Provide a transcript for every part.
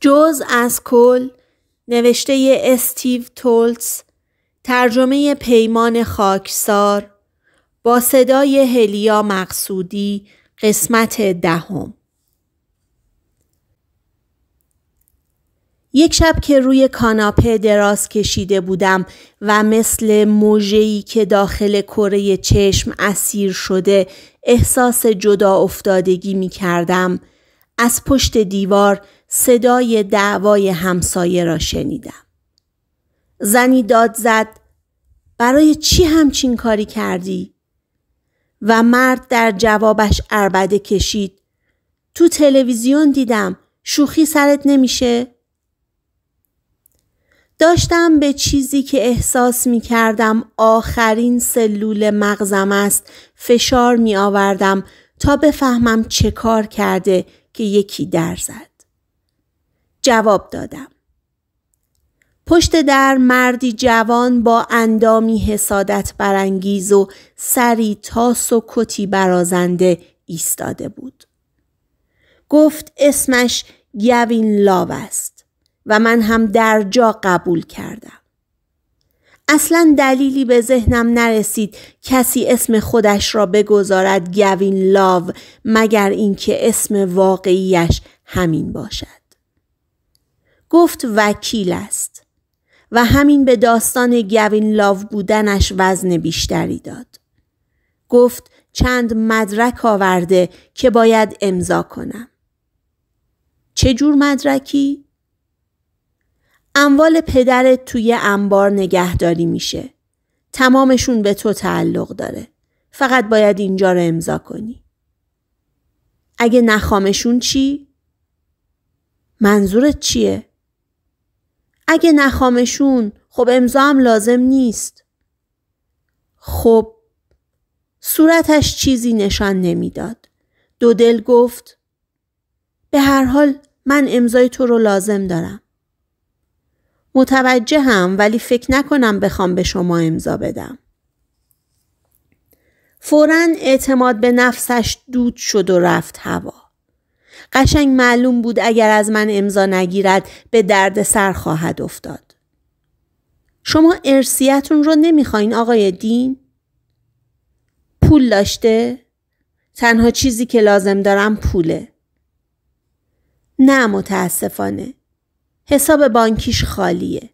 جز از کل نوشته استیو تولتس ترجمه پیمان خاکسار با صدای هلیا مقصودی قسمت دهم یک شب که روی کاناپه دراز کشیده بودم و مثل موجهی که داخل کره چشم اسیر شده احساس جدا افتادگی می کردم از پشت دیوار صدای دعوای همسایه را شنیدم. زنی داد زد برای چی همچین کاری کردی؟ و مرد در جوابش اربده کشید. تو تلویزیون دیدم شوخی سرت نمیشه؟ داشتم به چیزی که احساس می کردم آخرین سلول مغزم است فشار می آوردم تا بفهمم چه کار کرده که یکی در زد. جواب دادم. پشت در مردی جوان با اندامی حسادت برانگیز و سری تاس و کتی برازنده ایستاده بود. گفت اسمش گوین لاو است و من هم در جا قبول کردم. اصلا دلیلی به ذهنم نرسید کسی اسم خودش را بگذارد گوین لاو مگر اینکه اسم واقعیش همین باشد. گفت وکیل است و همین به داستان گوین لاو بودنش وزن بیشتری داد. گفت چند مدرک آورده که باید امضا کنم. چه جور مدرکی؟ اموال پدرت توی انبار نگهداری میشه. تمامشون به تو تعلق داره. فقط باید اینجا رو امضا کنی. اگه نخامشون چی؟ منظورت چیه؟ اگه نخوامشون خب امضا هم لازم نیست. خب صورتش چیزی نشان نمیداد. دو دل گفت به هر حال من امضای تو رو لازم دارم. متوجه هم ولی فکر نکنم بخوام به شما امضا بدم. فورا اعتماد به نفسش دود شد و رفت هوا. قشنگ معلوم بود اگر از من امضا نگیرد به درد سر خواهد افتاد. شما ارسیتون رو نمیخواین آقای دین؟ پول داشته؟ تنها چیزی که لازم دارم پوله. نه متاسفانه. حساب بانکیش خالیه.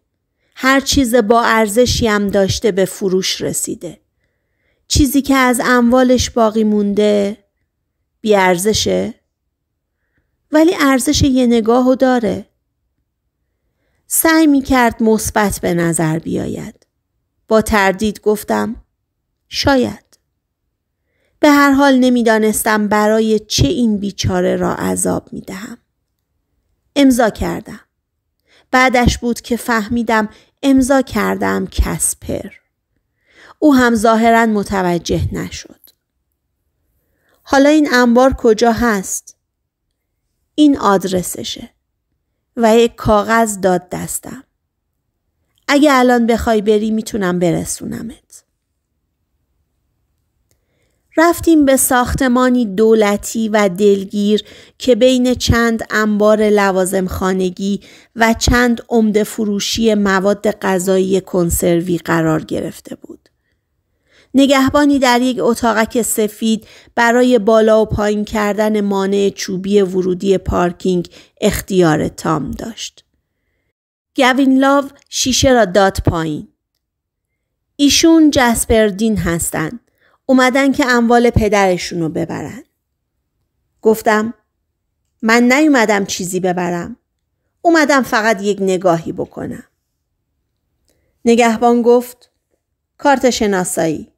هر چیز با ارزشی هم داشته به فروش رسیده. چیزی که از اموالش باقی مونده بیارزشه؟ ولی ارزش یه نگاهو داره. سعی می کرد مثبت به نظر بیاید. با تردید گفتم شاید. به هر حال نمیدانستم برای چه این بیچاره را عذاب می دهم. امضا کردم. بعدش بود که فهمیدم امضا کردم کسپر. او هم ظاهرا متوجه نشد. حالا این انبار کجا هست؟ این آدرسشه و یک کاغذ داد دستم اگه الان بخوای بری میتونم برسونمت رفتیم به ساختمانی دولتی و دلگیر که بین چند انبار لوازم خانگی و چند عمده فروشی مواد غذایی کنسروی قرار گرفته بود. نگهبانی در یک اتاقک سفید برای بالا و پایین کردن مانع چوبی ورودی پارکینگ اختیار تام داشت. گوین لاو شیشه را داد پایین. ایشون جسپردین هستند. اومدن که اموال پدرشون رو ببرن. گفتم من نیومدم چیزی ببرم. اومدم فقط یک نگاهی بکنم. نگهبان گفت کارت شناسایی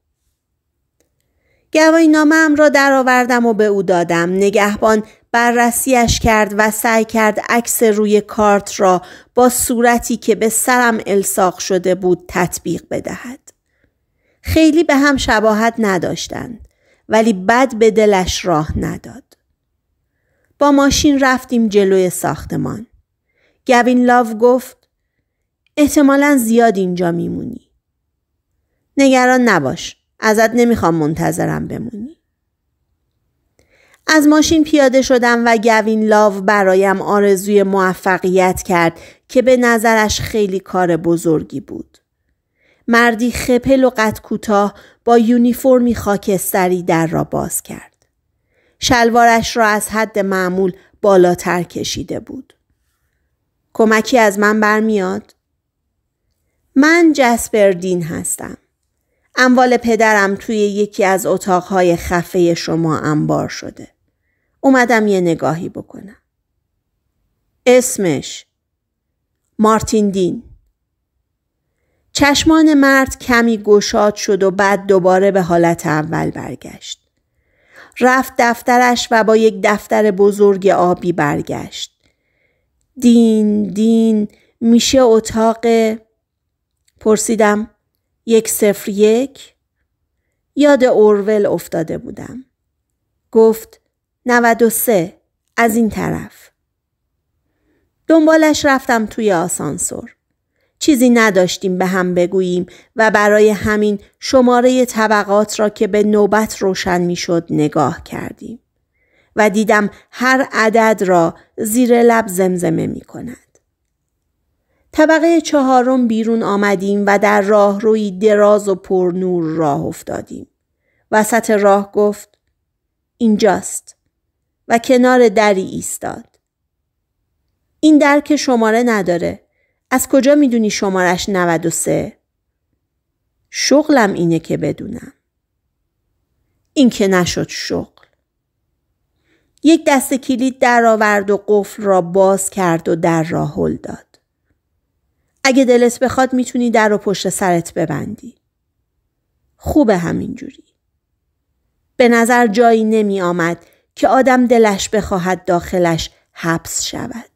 نامم را درآوردم و به او دادم نگهبان بررسیش کرد و سعی کرد عکس روی کارت را با صورتی که به سرم الساق شده بود تطبیق بدهد خیلی به هم شباهت نداشتند ولی بد به دلش راه نداد با ماشین رفتیم جلوی ساختمان گوین لاو گفت احتمالا زیاد اینجا میمونی نگران نباش ازت نمیخوام منتظرم بمونی. از ماشین پیاده شدم و گوین لاو برایم آرزوی موفقیت کرد که به نظرش خیلی کار بزرگی بود. مردی خپل و قد کوتاه با یونیفرمی خاکستری در را باز کرد. شلوارش را از حد معمول بالاتر کشیده بود. کمکی از من برمیاد؟ من جسپر دین هستم. اموال پدرم توی یکی از اتاقهای خفه شما انبار شده. اومدم یه نگاهی بکنم. اسمش مارتین دین چشمان مرد کمی گشاد شد و بعد دوباره به حالت اول برگشت. رفت دفترش و با یک دفتر بزرگ آبی برگشت. دین دین میشه اتاق پرسیدم یک سفر یک یاد اورول افتاده بودم. گفت 93 از این طرف. دنبالش رفتم توی آسانسور. چیزی نداشتیم به هم بگوییم و برای همین شماره طبقات را که به نوبت روشن میشد نگاه کردیم و دیدم هر عدد را زیر لب زمزمه می کند. طبقه چهارم بیرون آمدیم و در راه روی دراز و پرنور راه افتادیم. وسط راه گفت اینجاست و کنار دری ایستاد. این در که شماره نداره. از کجا میدونی شمارش 93؟ شغلم اینه که بدونم. این که نشد شغل. یک دست کلید در آورد و قفل را باز کرد و در را هل داد. اگه دلت بخواد میتونی در رو پشت سرت ببندی. خوبه همینجوری. به نظر جایی نمی آمد که آدم دلش بخواهد داخلش حبس شود.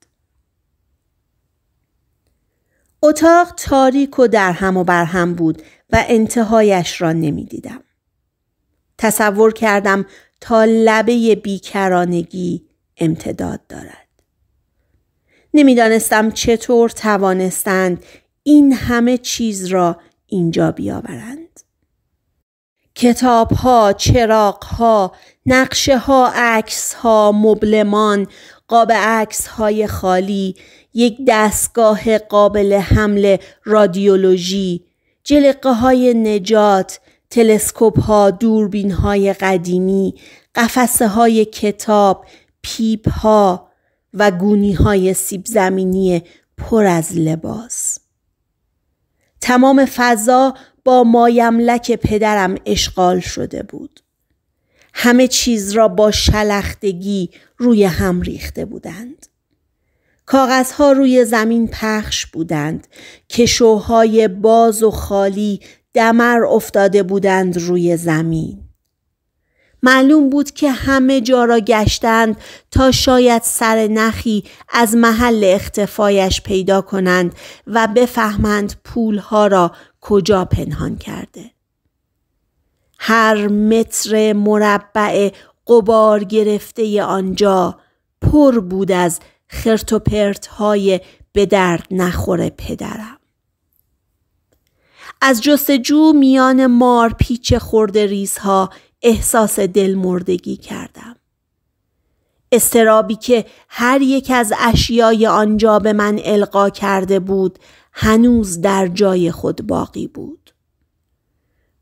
اتاق تاریک و در هم و بر هم بود و انتهایش را نمی دیدم. تصور کردم تا لبه بیکرانگی امتداد دارد. نمیدانستم چطور توانستند این همه چیز را اینجا بیاورند. کتاب ها، چراغ ها، نقشه ها، عکس ها، مبلمان، قاب عکس های خالی، یک دستگاه قابل حمل رادیولوژی، جلقه های نجات، تلسکوپ ها، دوربین های قدیمی، قفسه های کتاب، پیپ ها، و گونی های سیب زمینی پر از لباس. تمام فضا با مایملک پدرم اشغال شده بود. همه چیز را با شلختگی روی هم ریخته بودند. کاغذها روی زمین پخش بودند که شوهای باز و خالی دمر افتاده بودند روی زمین. معلوم بود که همه جا را گشتند تا شاید سر نخی از محل اختفایش پیدا کنند و بفهمند پولها را کجا پنهان کرده. هر متر مربع قبار گرفته آنجا پر بود از خرت و پرت های به درد نخور پدرم. از جستجو میان مار پیچ خورده ریزها احساس دل مردگی کردم. استرابی که هر یک از اشیای آنجا به من القا کرده بود هنوز در جای خود باقی بود.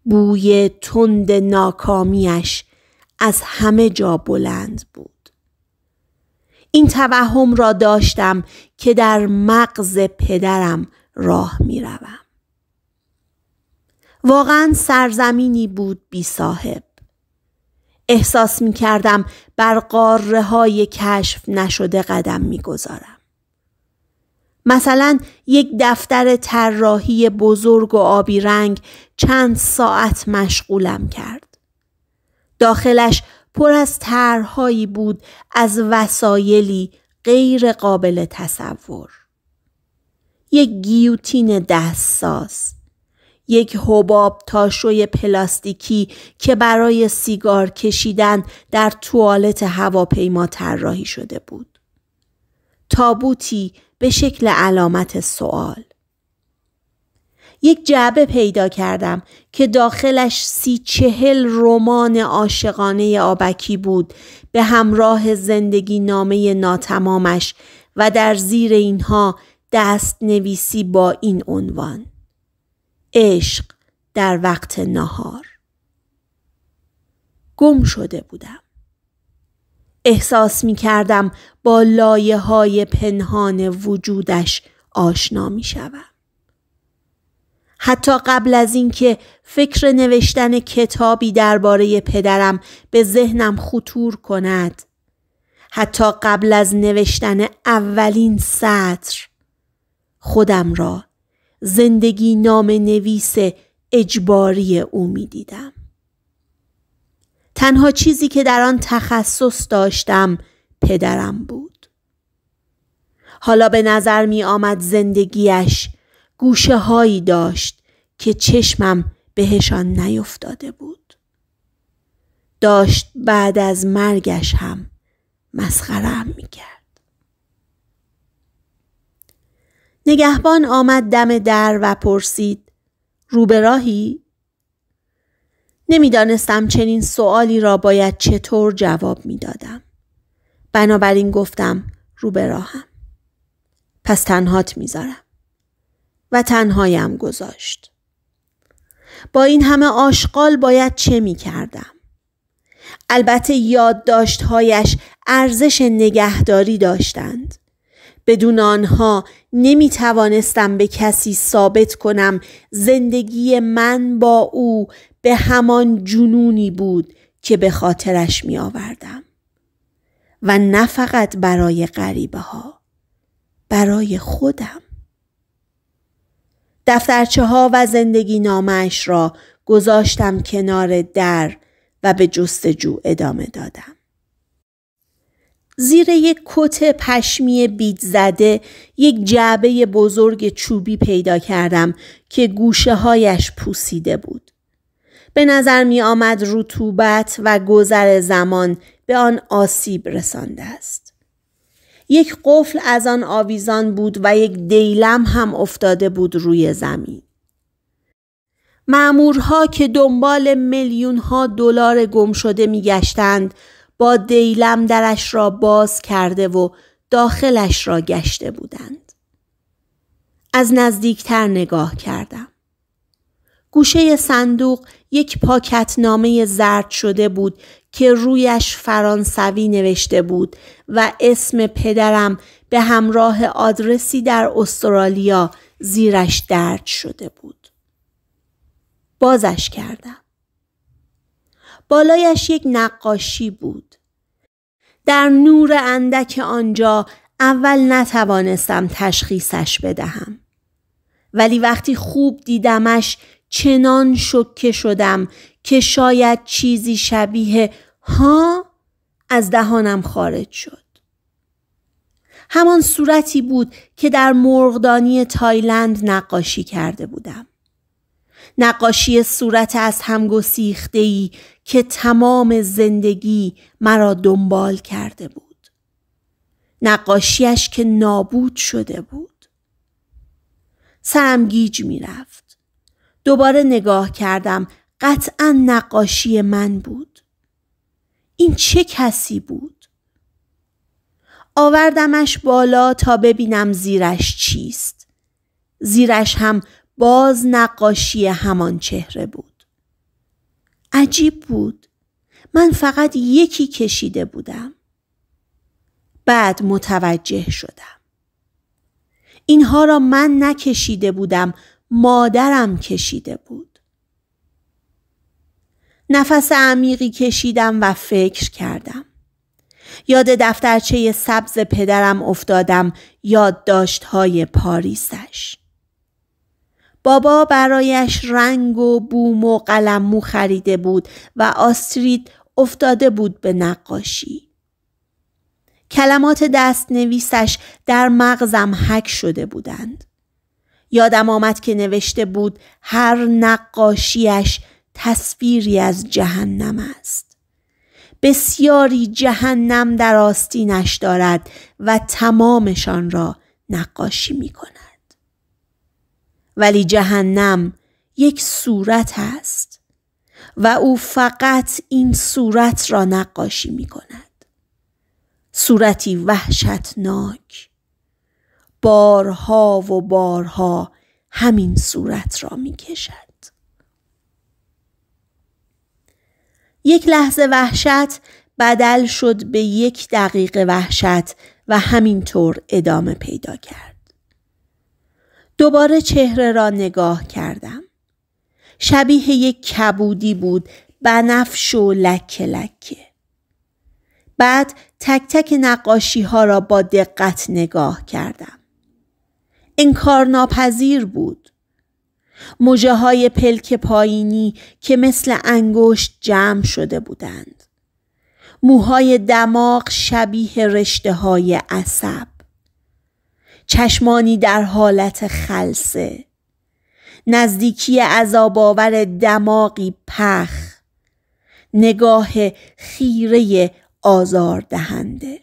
بوی تند ناکامیش از همه جا بلند بود. این توهم را داشتم که در مغز پدرم راه می روم. واقعا سرزمینی بود بی صاحب. احساس می کردم بر قاره های کشف نشده قدم می گذارم. مثلا یک دفتر طراحی بزرگ و آبی رنگ چند ساعت مشغولم کرد. داخلش پر از طرحهایی بود از وسایلی غیر قابل تصور. یک گیوتین دستساز یک حباب تاشوی پلاستیکی که برای سیگار کشیدن در توالت هواپیما طراحی شده بود. تابوتی به شکل علامت سوال. یک جعبه پیدا کردم که داخلش سی چهل رمان عاشقانه آبکی بود به همراه زندگی نامه ناتمامش و در زیر اینها دست نویسی با این عنوان عشق در وقت نهار گم شده بودم احساس می کردم با لایه های پنهان وجودش آشنا می شدم. حتی قبل از اینکه فکر نوشتن کتابی درباره پدرم به ذهنم خطور کند حتی قبل از نوشتن اولین سطر خودم را زندگی نام نویس اجباری او می دیدم. تنها چیزی که در آن تخصص داشتم پدرم بود. حالا به نظر می آمد زندگیش گوشه هایی داشت که چشمم بهشان نیفتاده بود. داشت بعد از مرگش هم مسخرم می کرد. نگهبان آمد دم در و پرسید رو به راهی؟ نمیدانستم چنین سوالی را باید چطور جواب میدادم. بنابراین گفتم رو به راهم. پس تنهات میذارم. و تنهایم گذاشت. با این همه آشغال باید چه می کردم؟ البته یادداشتهایش ارزش نگهداری داشتند. بدون آنها نمی توانستم به کسی ثابت کنم زندگی من با او به همان جنونی بود که به خاطرش می آوردم. و نه فقط برای غریبه ها برای خودم دفترچه ها و زندگی نامش را گذاشتم کنار در و به جستجو ادامه دادم. زیر یک کت پشمی بیت زده یک جعبه بزرگ چوبی پیدا کردم که گوشه هایش پوسیده بود. به نظر می آمد رطوبت و گذر زمان به آن آسیب رسانده است. یک قفل از آن آویزان بود و یک دیلم هم افتاده بود روی زمین. معمورها که دنبال میلیون ها دلار گم شده گشتند، با دیلم درش را باز کرده و داخلش را گشته بودند. از نزدیکتر نگاه کردم. گوشه صندوق یک پاکت نامه زرد شده بود که رویش فرانسوی نوشته بود و اسم پدرم به همراه آدرسی در استرالیا زیرش درد شده بود. بازش کردم. بالایش یک نقاشی بود. در نور اندک آنجا اول نتوانستم تشخیصش بدهم. ولی وقتی خوب دیدمش چنان شکه شدم که شاید چیزی شبیه ها از دهانم خارج شد. همان صورتی بود که در مرغدانی تایلند نقاشی کرده بودم. نقاشی صورت از هم ای که تمام زندگی مرا دنبال کرده بود. نقاشیش که نابود شده بود. سرم گیج می رفت. دوباره نگاه کردم قطعا نقاشی من بود. این چه کسی بود؟ آوردمش بالا تا ببینم زیرش چیست. زیرش هم باز نقاشی همان چهره بود. عجیب بود. من فقط یکی کشیده بودم. بعد متوجه شدم. اینها را من نکشیده بودم مادرم کشیده بود. نفس عمیقی کشیدم و فکر کردم. یاد دفترچه سبز پدرم افتادم یادداشت‌های پاریسش. بابا برایش رنگ و بوم و قلمو خریده بود و آسترید افتاده بود به نقاشی. کلمات دست نویسش در مغزم حک شده بودند. یادم آمد که نوشته بود هر نقاشیش تصویری از جهنم است. بسیاری جهنم در آستینش دارد و تمامشان را نقاشی می کند. ولی جهنم یک صورت هست و او فقط این صورت را نقاشی می کند. صورتی وحشتناک بارها و بارها همین صورت را می کشد. یک لحظه وحشت بدل شد به یک دقیقه وحشت و همینطور ادامه پیدا کرد. دوباره چهره را نگاه کردم. شبیه یک کبودی بود بنفش و لکه لکه. بعد تک تک نقاشی ها را با دقت نگاه کردم. انکار ناپذیر بود. موجه های پلک پایینی که مثل انگشت جمع شده بودند. موهای دماغ شبیه رشته های عصب. چشمانی در حالت خلصه نزدیکی عذابآور دماغی پخ نگاه خیره آزار دهنده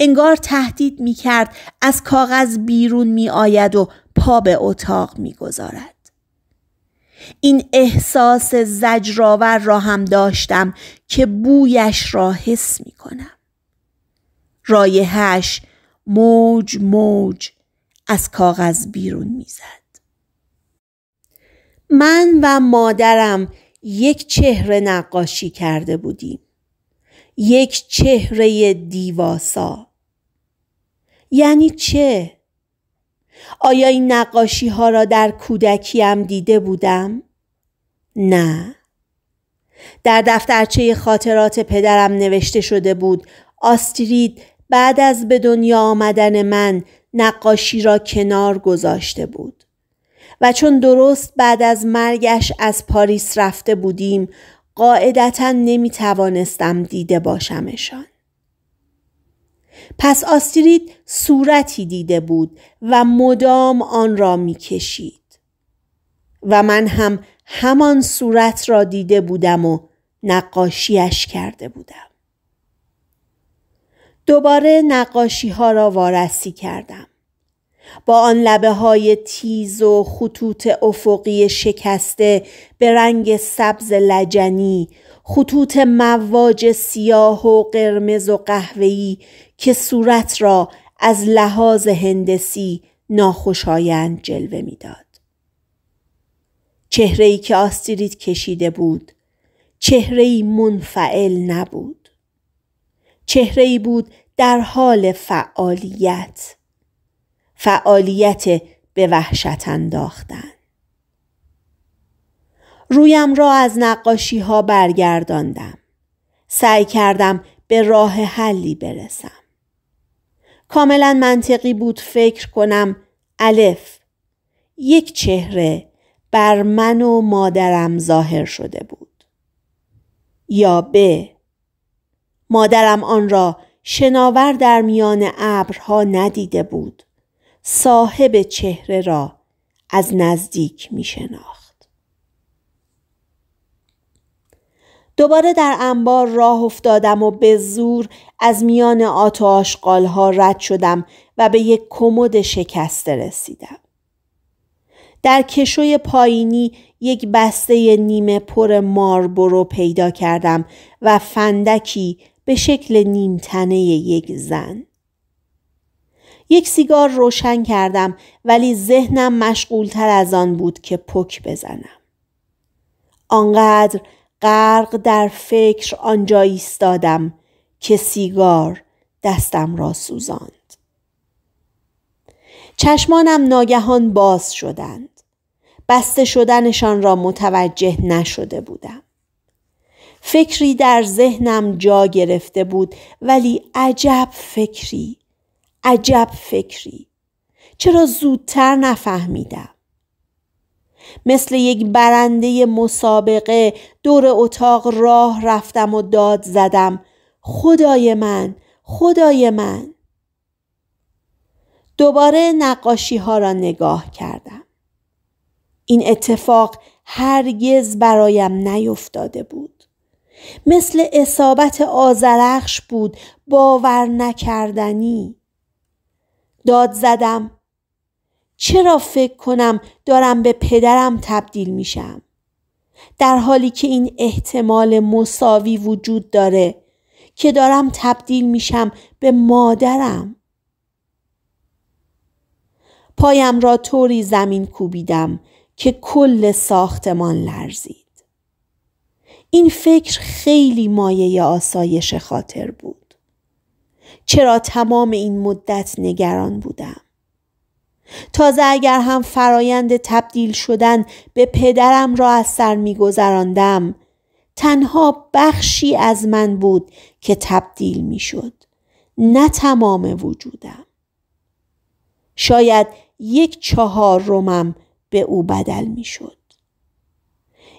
انگار تهدید می کرد از کاغذ بیرون می آید و پا به اتاق می گذارد. این احساس زجرآور را هم داشتم که بویش را حس می کنم. رایهش موج موج از کاغذ بیرون میزد من و مادرم یک چهره نقاشی کرده بودیم یک چهره دیواسا یعنی چه؟ آیا این نقاشی ها را در کودکیم دیده بودم؟ نه در دفترچه خاطرات پدرم نوشته شده بود آسترید بعد از به دنیا آمدن من نقاشی را کنار گذاشته بود و چون درست بعد از مرگش از پاریس رفته بودیم قاعدتا نمی توانستم دیده باشمشان. پس آسترید صورتی دیده بود و مدام آن را می کشید. و من هم همان صورت را دیده بودم و نقاشیش کرده بودم. دوباره نقاشی ها را وارسی کردم. با آن لبه های تیز و خطوط افقی شکسته به رنگ سبز لجنی خطوط مواج سیاه و قرمز و قهوه‌ای که صورت را از لحاظ هندسی ناخوشایند جلوه میداد. چهره که آستریت کشیده بود چهره‌ای منفعل نبود. چهره ای بود در حال فعالیت فعالیت به وحشت انداختن رویم را از نقاشی ها برگرداندم سعی کردم به راه حلی برسم کاملا منطقی بود فکر کنم الف یک چهره بر من و مادرم ظاهر شده بود یا ب مادرم آن را شناور در میان ابرها ندیده بود صاحب چهره را از نزدیک می شناخت. دوباره در انبار راه افتادم و به زور از میان آت و رد شدم و به یک کمد شکسته رسیدم. در کشوی پایینی یک بسته نیمه پر ماربرو پیدا کردم و فندکی به شکل تنه یک زن. یک سیگار روشن کردم ولی ذهنم تر از آن بود که پک بزنم. آنقدر غرق در فکر آنجا ایستادم که سیگار دستم را سوزاند. چشمانم ناگهان باز شدند. بسته شدنشان را متوجه نشده بودم. فکری در ذهنم جا گرفته بود ولی عجب فکری عجب فکری چرا زودتر نفهمیدم مثل یک برنده مسابقه دور اتاق راه رفتم و داد زدم خدای من خدای من دوباره نقاشی ها را نگاه کردم این اتفاق هرگز برایم نیفتاده بود مثل اصابت آزرخش بود باور نکردنی داد زدم چرا فکر کنم دارم به پدرم تبدیل میشم در حالی که این احتمال مساوی وجود داره که دارم تبدیل میشم به مادرم پایم را طوری زمین کوبیدم که کل ساختمان لرزید این فکر خیلی مایه آسایش خاطر بود. چرا تمام این مدت نگران بودم؟ تازه اگر هم فرایند تبدیل شدن به پدرم را از سر میگذراندم تنها بخشی از من بود که تبدیل میشد نه تمام وجودم شاید یک چهار رومم به او بدل میشد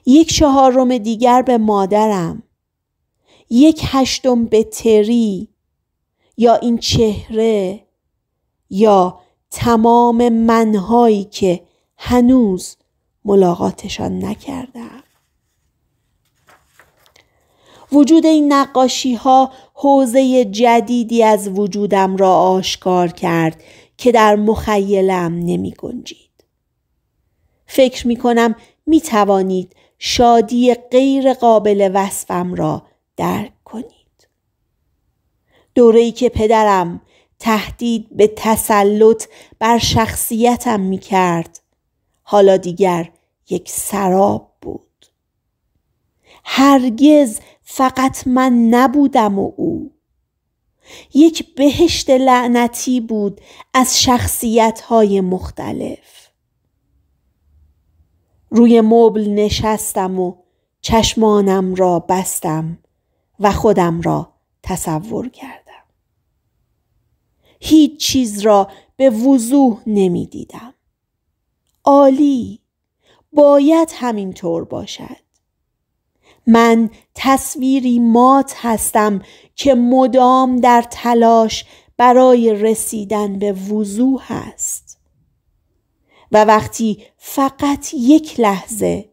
یک چهارم دیگر به مادرم یک هشتم به تری یا این چهره یا تمام منهایی که هنوز ملاقاتشان نکردم وجود این نقاشی ها حوزه جدیدی از وجودم را آشکار کرد که در مخیلم نمی گنجید. فکر می کنم می توانید شادی غیر قابل وصفم را درک کنید دوره ای که پدرم تهدید به تسلط بر شخصیتم می کرد حالا دیگر یک سراب بود هرگز فقط من نبودم و او یک بهشت لعنتی بود از شخصیت های مختلف روی مبل نشستم و چشمانم را بستم و خودم را تصور کردم هیچ چیز را به وضوح نمی دیدم عالی باید همینطور باشد من تصویری مات هستم که مدام در تلاش برای رسیدن به وضوح است و وقتی فقط یک لحظه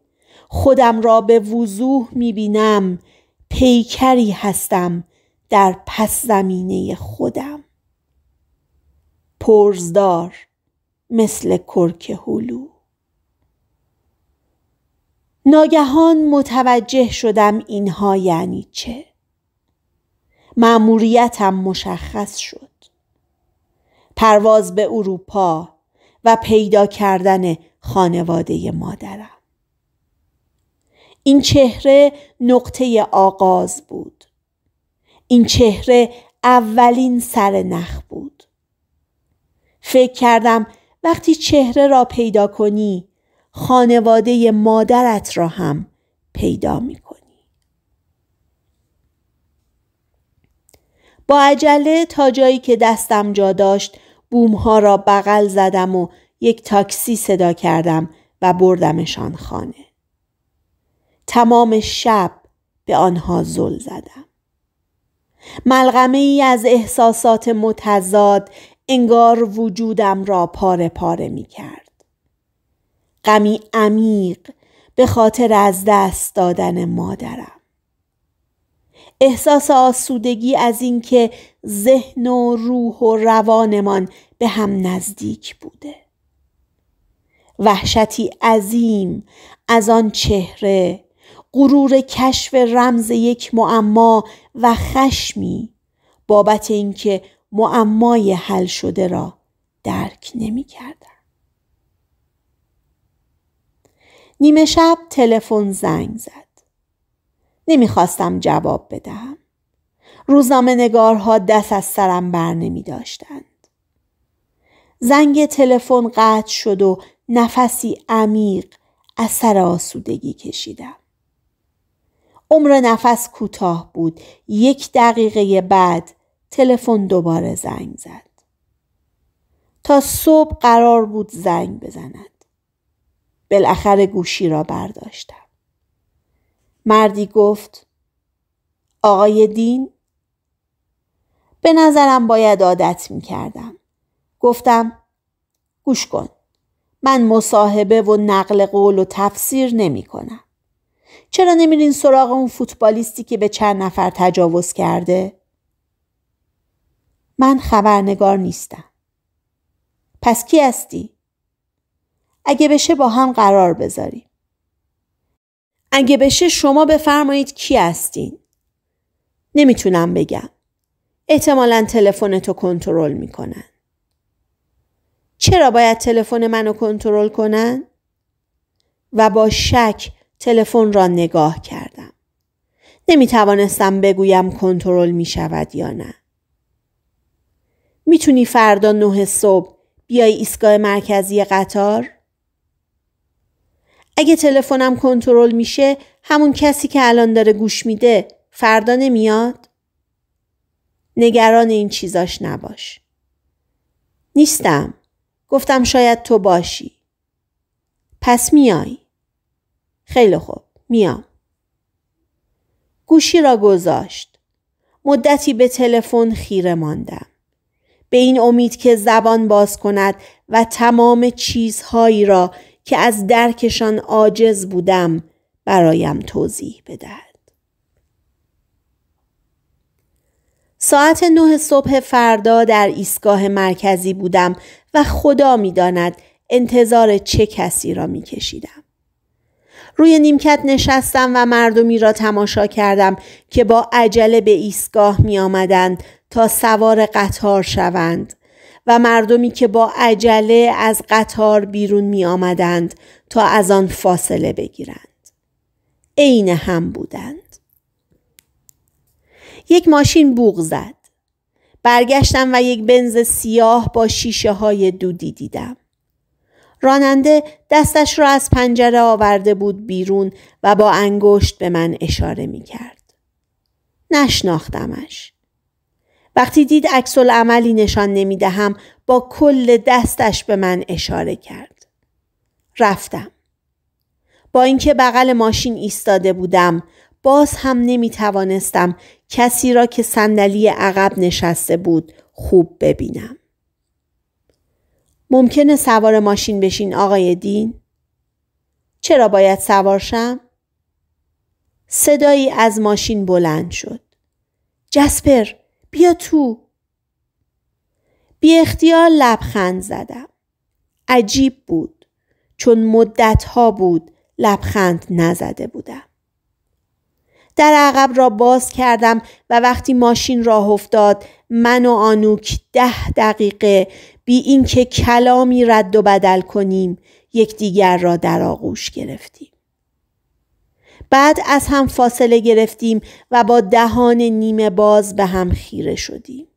خودم را به وضوح می بینم پیکری هستم در پس زمینه خودم پرزدار مثل کرک هلو ناگهان متوجه شدم اینها یعنی چه مأموریتم مشخص شد پرواز به اروپا و پیدا کردن خانواده مادرم این چهره نقطه آغاز بود این چهره اولین سر نخ بود فکر کردم وقتی چهره را پیدا کنی خانواده مادرت را هم پیدا می کنی. با عجله تا جایی که دستم جا داشت بومها را بغل زدم و یک تاکسی صدا کردم و بردمشان خانه. تمام شب به آنها زل زدم. ملغمه ای از احساسات متضاد انگار وجودم را پاره پاره می کرد. غمی عمیق به خاطر از دست دادن مادرم. احساس آسودگی از اینکه ذهن و روح و روانمان به هم نزدیک بوده وحشتی عظیم از آن چهره غرور کشف رمز یک معما و خشمی بابت اینکه معمای حل شده را درک نمی کردن. نیمه شب تلفن زنگ زد. نمیخواستم جواب بدهم. روزنامه نگارها دست از سرم بر نمی داشتند. زنگ تلفن قطع شد و نفسی عمیق از سر آسودگی کشیدم. عمر نفس کوتاه بود. یک دقیقه بعد تلفن دوباره زنگ زد. تا صبح قرار بود زنگ بزند. بالاخره گوشی را برداشتم. مردی گفت آقای دین به نظرم باید عادت می کردم. گفتم گوش کن من مصاحبه و نقل قول و تفسیر نمی کنم. چرا نمیرین سراغ اون فوتبالیستی که به چند نفر تجاوز کرده؟ من خبرنگار نیستم. پس کی هستی؟ اگه بشه با هم قرار بذاری. اگه بشه شما بفرمایید کی هستین نمیتونم بگم احتمالا تو کنترل میکنن چرا باید تلفن منو کنترل کنن و با شک تلفن را نگاه کردم نمیتوانستم بگویم کنترل می شود یا نه. میتونی فردا نه صبح بیای ایستگاه مرکزی قطار؟ اگه تلفنم کنترل میشه همون کسی که الان داره گوش میده فردا نمیاد نگران این چیزاش نباش نیستم گفتم شاید تو باشی پس میای خیلی خوب میام گوشی را گذاشت مدتی به تلفن خیره ماندم به این امید که زبان باز کند و تمام چیزهایی را که از درکشان عاجز بودم برایم توضیح بدهد. ساعت نه صبح فردا در ایستگاه مرکزی بودم و خدا میداند انتظار چه کسی را میکشیدم. روی نیمکت نشستم و مردمی را تماشا کردم که با عجله به ایستگاه می آمدند تا سوار قطار شوند و مردمی که با عجله از قطار بیرون می آمدند تا از آن فاصله بگیرند. عین هم بودند. یک ماشین بوغ زد. برگشتم و یک بنز سیاه با شیشه های دودی دیدم. راننده دستش را از پنجره آورده بود بیرون و با انگشت به من اشاره می کرد. نشناختمش. وقتی دید عکس عملی نشان نمیدهم با کل دستش به من اشاره کرد. رفتم. با اینکه بغل ماشین ایستاده بودم باز هم نمی توانستم کسی را که صندلی عقب نشسته بود خوب ببینم. ممکنه سوار ماشین بشین آقای دین؟ چرا باید سوار شم؟ صدایی از ماشین بلند شد. جسپر بیا تو بی اختیار لبخند زدم عجیب بود چون مدت ها بود لبخند نزده بودم در عقب را باز کردم و وقتی ماشین راه افتاد من و آنوک ده دقیقه بی اینکه کلامی رد و بدل کنیم یکدیگر را در آغوش گرفتیم بعد از هم فاصله گرفتیم و با دهان نیمه باز به هم خیره شدیم.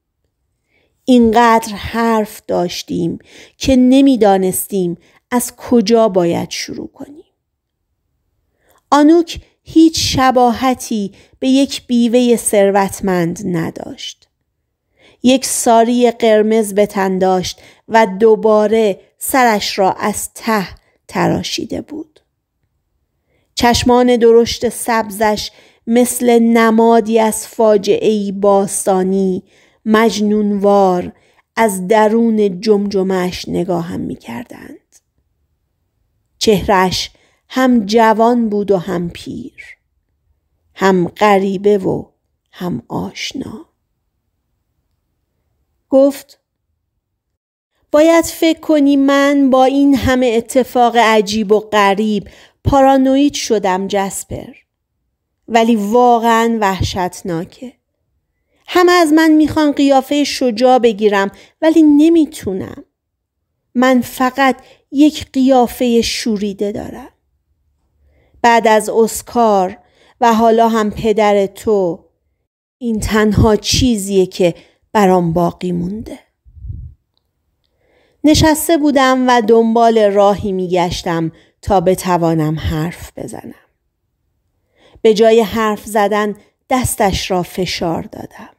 اینقدر حرف داشتیم که نمیدانستیم از کجا باید شروع کنیم. آنوک هیچ شباهتی به یک بیوه ثروتمند نداشت. یک ساری قرمز به تن داشت و دوباره سرش را از ته تراشیده بود. چشمان درشت سبزش مثل نمادی از فاجعه باستانی مجنونوار از درون جمجمش نگاهم می کردند. چهرش هم جوان بود و هم پیر. هم غریبه و هم آشنا. گفت باید فکر کنی من با این همه اتفاق عجیب و غریب پارانوید شدم جسپر ولی واقعا وحشتناکه همه از من میخوان قیافه شجاع بگیرم ولی نمیتونم من فقط یک قیافه شوریده دارم بعد از اسکار و حالا هم پدر تو این تنها چیزیه که برام باقی مونده نشسته بودم و دنبال راهی میگشتم تا بتوانم حرف بزنم. به جای حرف زدن دستش را فشار دادم.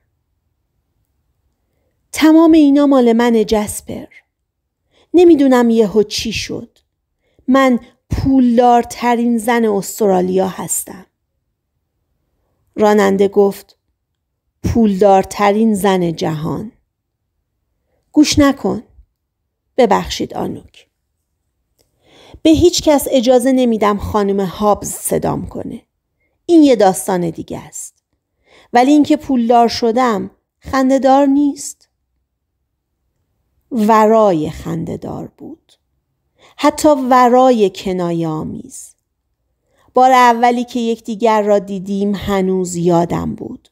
تمام اینا مال من جسپر. نمیدونم یهو چی شد. من پولدارترین زن استرالیا هستم. راننده گفت پولدارترین زن جهان. گوش نکن. ببخشید آنوک. به هیچ کس اجازه نمیدم خانم هابز صدام کنه. این یه داستان دیگه است. ولی اینکه پولدار شدم خندهدار نیست. ورای خندهدار بود. حتی ورای کنای آمیز. بار اولی که یکدیگر را دیدیم هنوز یادم بود.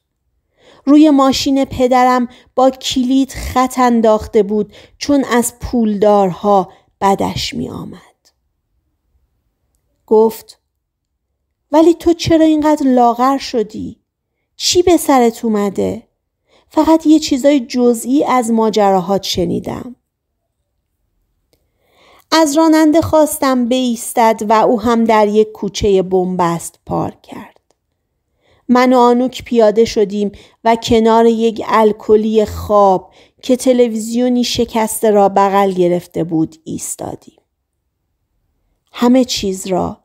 روی ماشین پدرم با کلید خط انداخته بود چون از پولدارها بدش می آمد. گفت ولی تو چرا اینقدر لاغر شدی؟ چی به سرت اومده؟ فقط یه چیزای جزئی از ماجراهات شنیدم. از راننده خواستم بیستد و او هم در یک کوچه بنبست پارک کرد. من و آنوک پیاده شدیم و کنار یک الکلی خواب که تلویزیونی شکسته را بغل گرفته بود ایستادیم. همه چیز را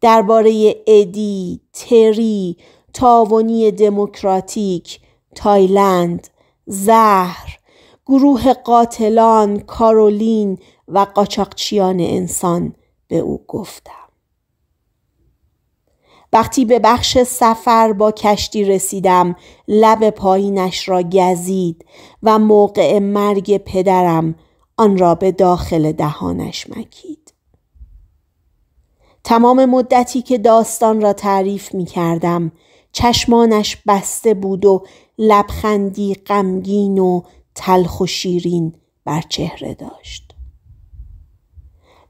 درباره ادی، تری، تاونی دموکراتیک، تایلند، زهر، گروه قاتلان، کارولین و قاچاقچیان انسان به او گفتم. وقتی به بخش سفر با کشتی رسیدم لب پایینش را گزید و موقع مرگ پدرم آن را به داخل دهانش مکید. تمام مدتی که داستان را تعریف می کردم چشمانش بسته بود و لبخندی غمگین و تلخ و شیرین بر چهره داشت.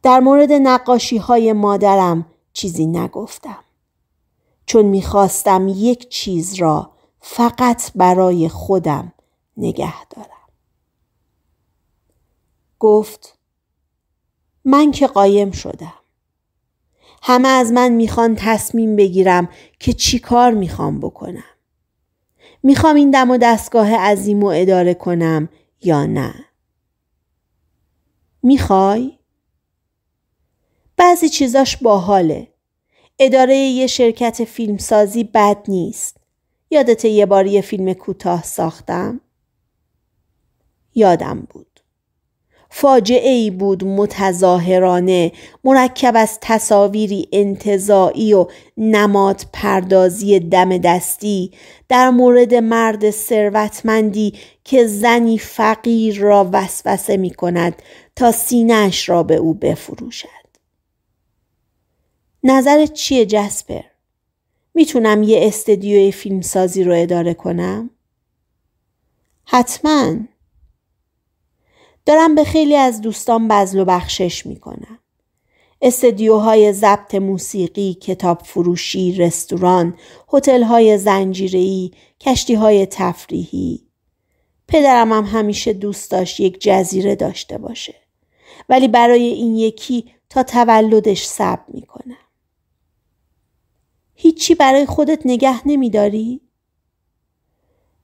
در مورد نقاشی های مادرم چیزی نگفتم. چون میخواستم یک چیز را فقط برای خودم نگه دارم. گفت من که قایم شدم. همه از من میخوان تصمیم بگیرم که چی کار میخوام بکنم. میخوام این دم و دستگاه عظیم و اداره کنم یا نه. میخوای؟ بعضی چیزاش باحاله. اداره یه شرکت فیلمسازی بد نیست. یادت یه باری یه فیلم کوتاه ساختم؟ یادم بود. فاجعه ای بود متظاهرانه مرکب از تصاویری انتظایی و نماد پردازی دم دستی در مورد مرد ثروتمندی که زنی فقیر را وسوسه می کند تا سینهش را به او بفروشد. نظر چیه جسپر؟ میتونم یه استدیوی فیلمسازی رو اداره کنم؟ حتماً دارم به خیلی از دوستان بزل و بخشش میکنم. استدیوهای ضبط موسیقی، کتاب فروشی، رستوران، هتل‌های زنجیره‌ای، های تفریحی. پدرم هم همیشه دوست داشت یک جزیره داشته باشه. ولی برای این یکی تا تولدش صبر میکنم. هیچی برای خودت نگه نمیداری؟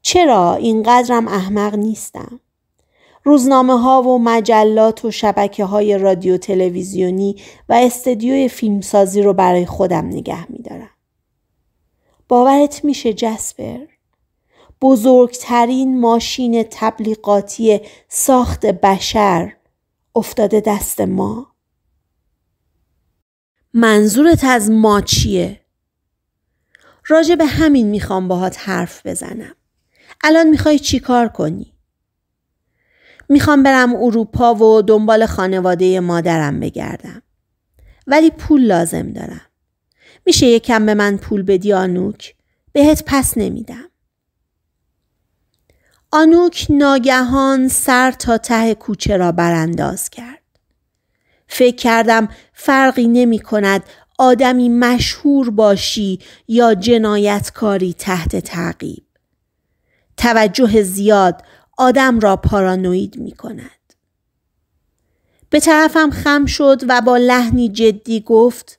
چرا اینقدرم احمق نیستم؟ روزنامه ها و مجلات و شبکه های رادیو تلویزیونی و استدیوی فیلمسازی رو برای خودم نگه میدارم. باورت میشه جسپر؟ بزرگترین ماشین تبلیغاتی ساخت بشر افتاده دست ما منظورت از ما چیه؟ راجع به همین میخوام باهات حرف بزنم الان میخوای چی کار کنی؟ میخوام برم اروپا و دنبال خانواده مادرم بگردم. ولی پول لازم دارم. میشه یکم به من پول بدی آنوک؟ بهت پس نمیدم. آنوک ناگهان سر تا ته کوچه را برانداز کرد. فکر کردم فرقی نمی کند آدمی مشهور باشی یا جنایتکاری تحت تعقیب. توجه زیاد آدم را پارانوید می کند. به طرفم خم شد و با لحنی جدی گفت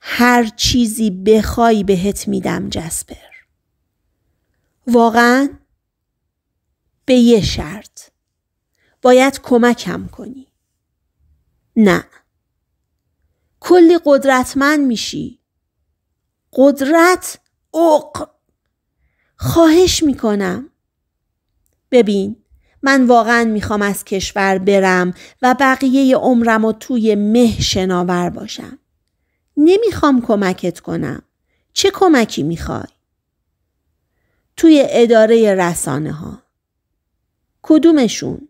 هر چیزی بخوای بهت میدم جسپر. واقعا به یه شرط باید کمکم کنی. نه کلی قدرتمند میشی. قدرت اوق خواهش میکنم ببین من واقعا میخوام از کشور برم و بقیه عمرم و توی مه شناور باشم. نمیخوام کمکت کنم. چه کمکی میخوای؟ توی اداره رسانه ها. کدومشون؟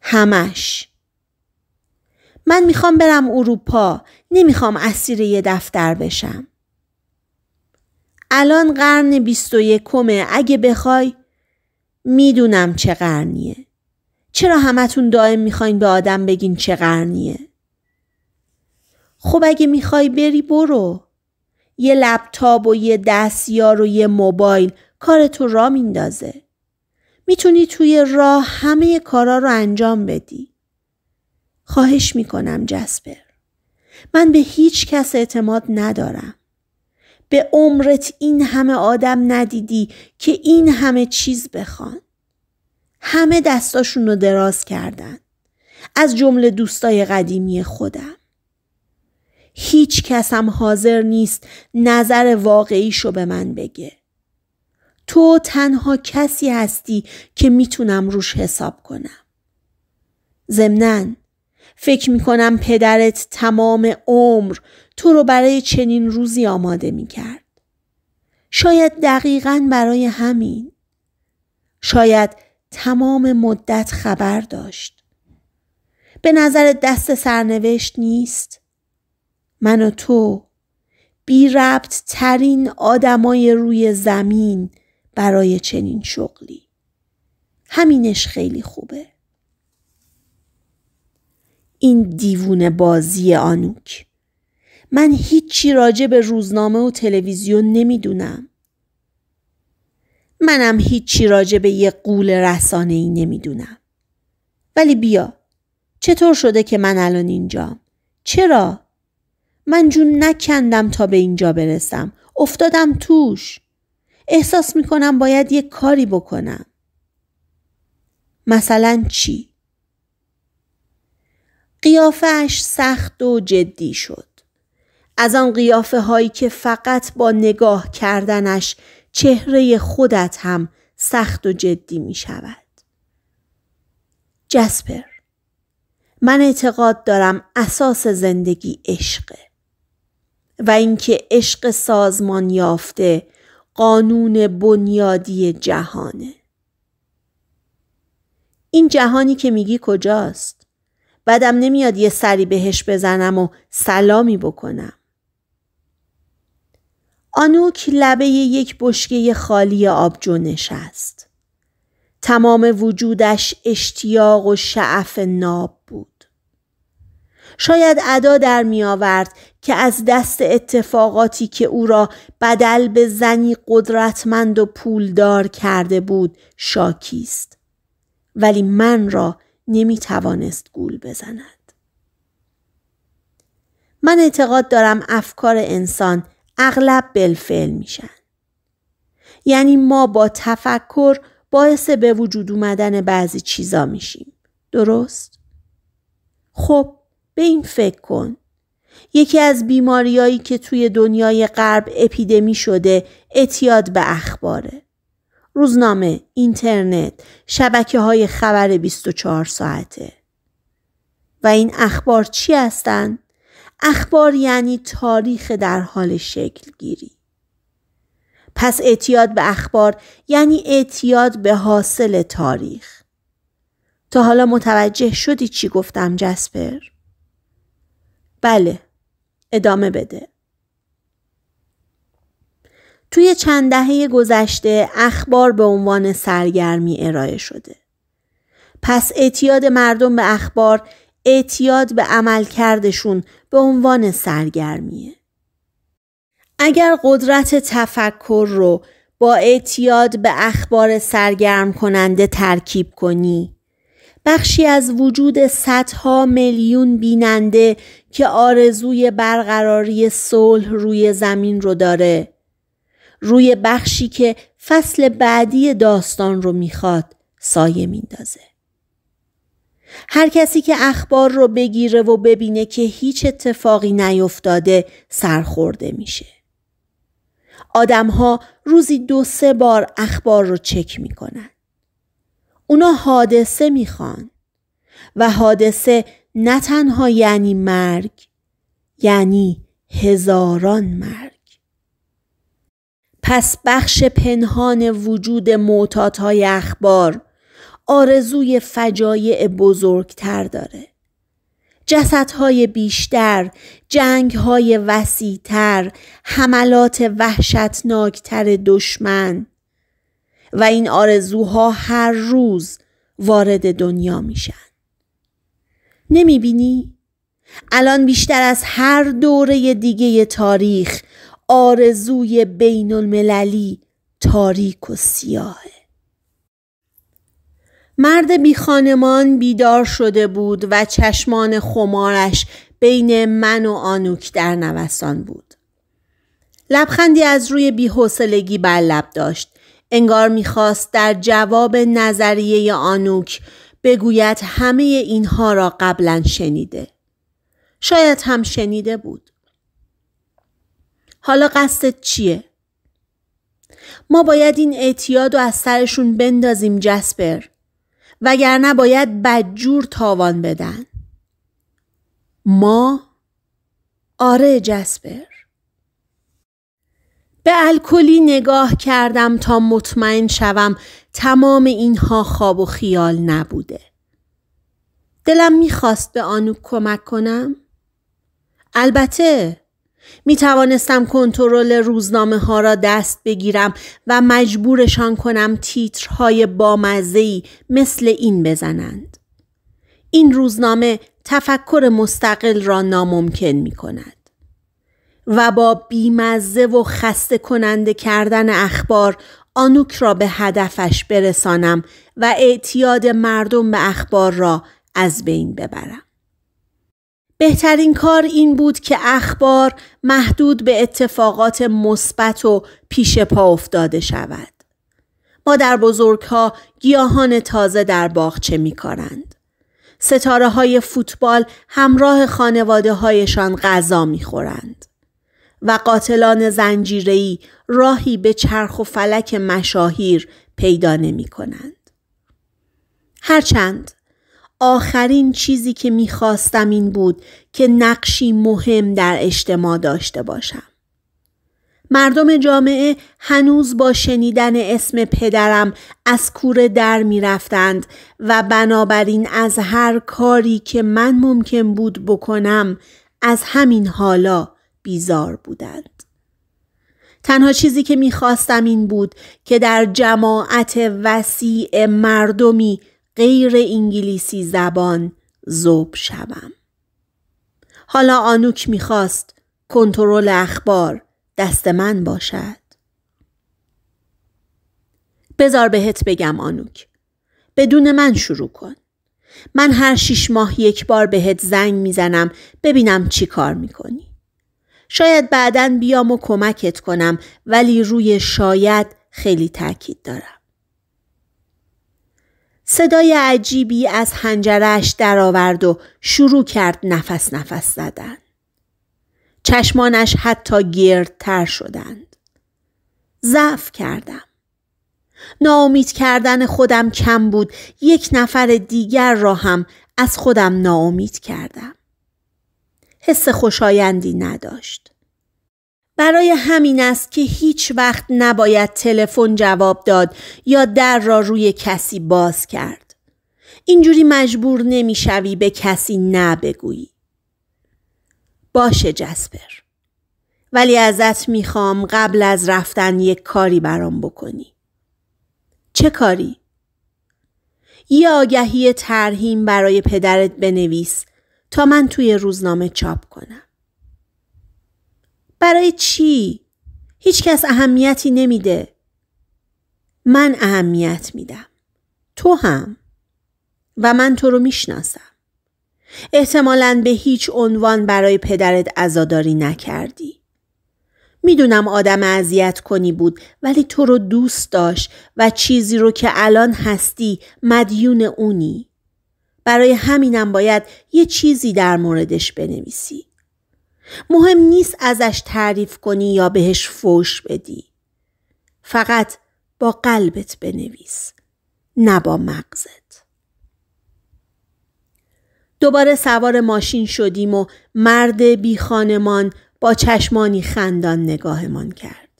همش. من میخوام برم اروپا. نمیخوام اسیر یه دفتر بشم. الان قرن بیست و یکمه اگه بخوای میدونم چه قرنیه چرا همتون دائم میخواین به آدم بگین چه قرنیه خب اگه میخوای بری برو یه لپتاپ و یه دستیار و یه موبایل کار تو را میندازه میتونی توی راه همه کارا رو انجام بدی خواهش میکنم جسپر من به هیچ کس اعتماد ندارم به عمرت این همه آدم ندیدی که این همه چیز بخوان همه دستاشون رو دراز کردن از جمله دوستای قدیمی خودم هیچ کس هم حاضر نیست نظر واقعیشو به من بگه تو تنها کسی هستی که میتونم روش حساب کنم ضمناً فکر میکنم پدرت تمام عمر تو رو برای چنین روزی آماده می کرد. شاید دقیقا برای همین. شاید تمام مدت خبر داشت. به نظر دست سرنوشت نیست. من و تو بی ربط ترین آدمای روی زمین برای چنین شغلی. همینش خیلی خوبه. این دیوونه بازی آنوک من هیچی راجع به روزنامه و تلویزیون نمیدونم. منم هیچی راجع به یه قول رسانه ای نمیدونم. ولی بیا چطور شده که من الان اینجام؟ چرا؟ من جون نکندم تا به اینجا برسم. افتادم توش. احساس میکنم باید یه کاری بکنم. مثلا چی؟ قیافش سخت و جدی شد. از آن قیافه هایی که فقط با نگاه کردنش چهره خودت هم سخت و جدی می شود. جسپر من اعتقاد دارم اساس زندگی عشقه و اینکه عشق سازمان یافته قانون بنیادی جهانه این جهانی که میگی کجاست بعدم نمیاد یه سری بهش بزنم و سلامی بکنم آنوک لبه یک بشکه خالی آبجو نشست. تمام وجودش اشتیاق و شعف ناب بود. شاید ادا در می آورد که از دست اتفاقاتی که او را بدل به زنی قدرتمند و پولدار کرده بود شاکی است. ولی من را نمی توانست گول بزند. من اعتقاد دارم افکار انسان اغلب بالفعل میشن. یعنی ما با تفکر باعث به وجود اومدن بعضی چیزا میشیم. درست؟ خب به این فکر کن. یکی از بیماریایی که توی دنیای غرب اپیدمی شده اتیاد به اخباره. روزنامه، اینترنت، شبکه های خبر 24 ساعته. و این اخبار چی هستند؟ اخبار یعنی تاریخ در حال شکل گیری. پس اعتیاد به اخبار یعنی اعتیاد به حاصل تاریخ. تا حالا متوجه شدی چی گفتم جسپر؟ بله. ادامه بده. توی چند دهه گذشته اخبار به عنوان سرگرمی ارائه شده. پس اعتیاد مردم به اخبار اعتیاد به عمل کردشون، به عنوان سرگرمیه. اگر قدرت تفکر رو با اعتیاد به اخبار سرگرم کننده ترکیب کنی بخشی از وجود صدها میلیون بیننده که آرزوی برقراری صلح روی زمین رو داره روی بخشی که فصل بعدی داستان رو میخواد سایه میندازه هر کسی که اخبار رو بگیره و ببینه که هیچ اتفاقی نیفتاده سرخورده میشه. آدمها روزی دو سه بار اخبار رو چک میکنن. اونا حادثه میخوان و حادثه نه تنها یعنی مرگ یعنی هزاران مرگ. پس بخش پنهان وجود معتادهای اخبار آرزوی فجایع بزرگتر داره. جسدهای بیشتر، جنگهای وسیعتر، حملات وحشتناکتر دشمن و این آرزوها هر روز وارد دنیا میشن. نمی بینی؟ الان بیشتر از هر دوره دیگه تاریخ آرزوی بین المللی تاریک و سیاهه. مرد بی خانمان بیدار شده بود و چشمان خمارش بین من و آنوک در نوسان بود. لبخندی از روی بیحوصلگی بر لب داشت. انگار میخواست در جواب نظریه آنوک بگوید همه اینها را قبلا شنیده. شاید هم شنیده بود. حالا قصدت چیه؟ ما باید این اعتیاد و از سرشون بندازیم جسپر. وگرنه باید بدجور تاوان بدن ما آره جسپر به الکلی نگاه کردم تا مطمئن شوم تمام اینها خواب و خیال نبوده دلم میخواست به آنو کمک کنم البته می توانستم کنترل روزنامه ها را دست بگیرم و مجبورشان کنم تیترهای بامزهی مثل این بزنند. این روزنامه تفکر مستقل را ناممکن می کند. و با بیمزه و خسته کننده کردن اخبار آنوک را به هدفش برسانم و اعتیاد مردم به اخبار را از بین ببرم. بهترین کار این بود که اخبار محدود به اتفاقات مثبت و پیش پا افتاده شود. مادر بزرگها گیاهان تازه در باغچه می کنند. ستاره های فوتبال همراه خانواده هایشان غذا می خورند. و قاتلان زنجیری راهی به چرخ و فلک مشاهیر پیدا نمی کنند. هرچند آخرین چیزی که میخواستم این بود که نقشی مهم در اجتماع داشته باشم. مردم جامعه هنوز با شنیدن اسم پدرم از کوره در میرفتند و بنابراین از هر کاری که من ممکن بود بکنم از همین حالا بیزار بودند. تنها چیزی که میخواستم این بود که در جماعت وسیع مردمی غیر انگلیسی زبان زوب شوم. حالا آنوک میخواست کنترل اخبار دست من باشد. بزار بهت بگم آنوک. بدون من شروع کن. من هر شیش ماه یک بار بهت زنگ میزنم ببینم چی کار میکنی. شاید بعدا بیام و کمکت کنم ولی روی شاید خیلی تاکید دارم. صدای عجیبی از حنجرش درآورد و شروع کرد نفس نفس زدن. چشمانش حتی گردتر شدند. ضعف کردم. ناامید کردن خودم کم بود یک نفر دیگر را هم از خودم ناامید کردم حس خوشایندی نداشت برای همین است که هیچ وقت نباید تلفن جواب داد یا در را روی کسی باز کرد. اینجوری مجبور نمیشوی به کسی بگویی. باشه جسپر. ولی ازت میخوام قبل از رفتن یک کاری برام بکنی. چه کاری؟ یه آگهی ترهیم برای پدرت بنویس تا من توی روزنامه چاپ کنم. برای چی؟ هیچکس اهمیتی نمیده. من اهمیت میدم. تو هم. و من تو رو میشناسم. احتمالا به هیچ عنوان برای پدرت ازاداری نکردی. میدونم آدم اذیت کنی بود ولی تو رو دوست داشت و چیزی رو که الان هستی مدیون اونی. برای همینم باید یه چیزی در موردش بنویسی. مهم نیست ازش تعریف کنی یا بهش فوش بدی. فقط با قلبت بنویس. نه با مغزت. دوباره سوار ماشین شدیم و مرد بی خانمان با چشمانی خندان نگاهمان کرد.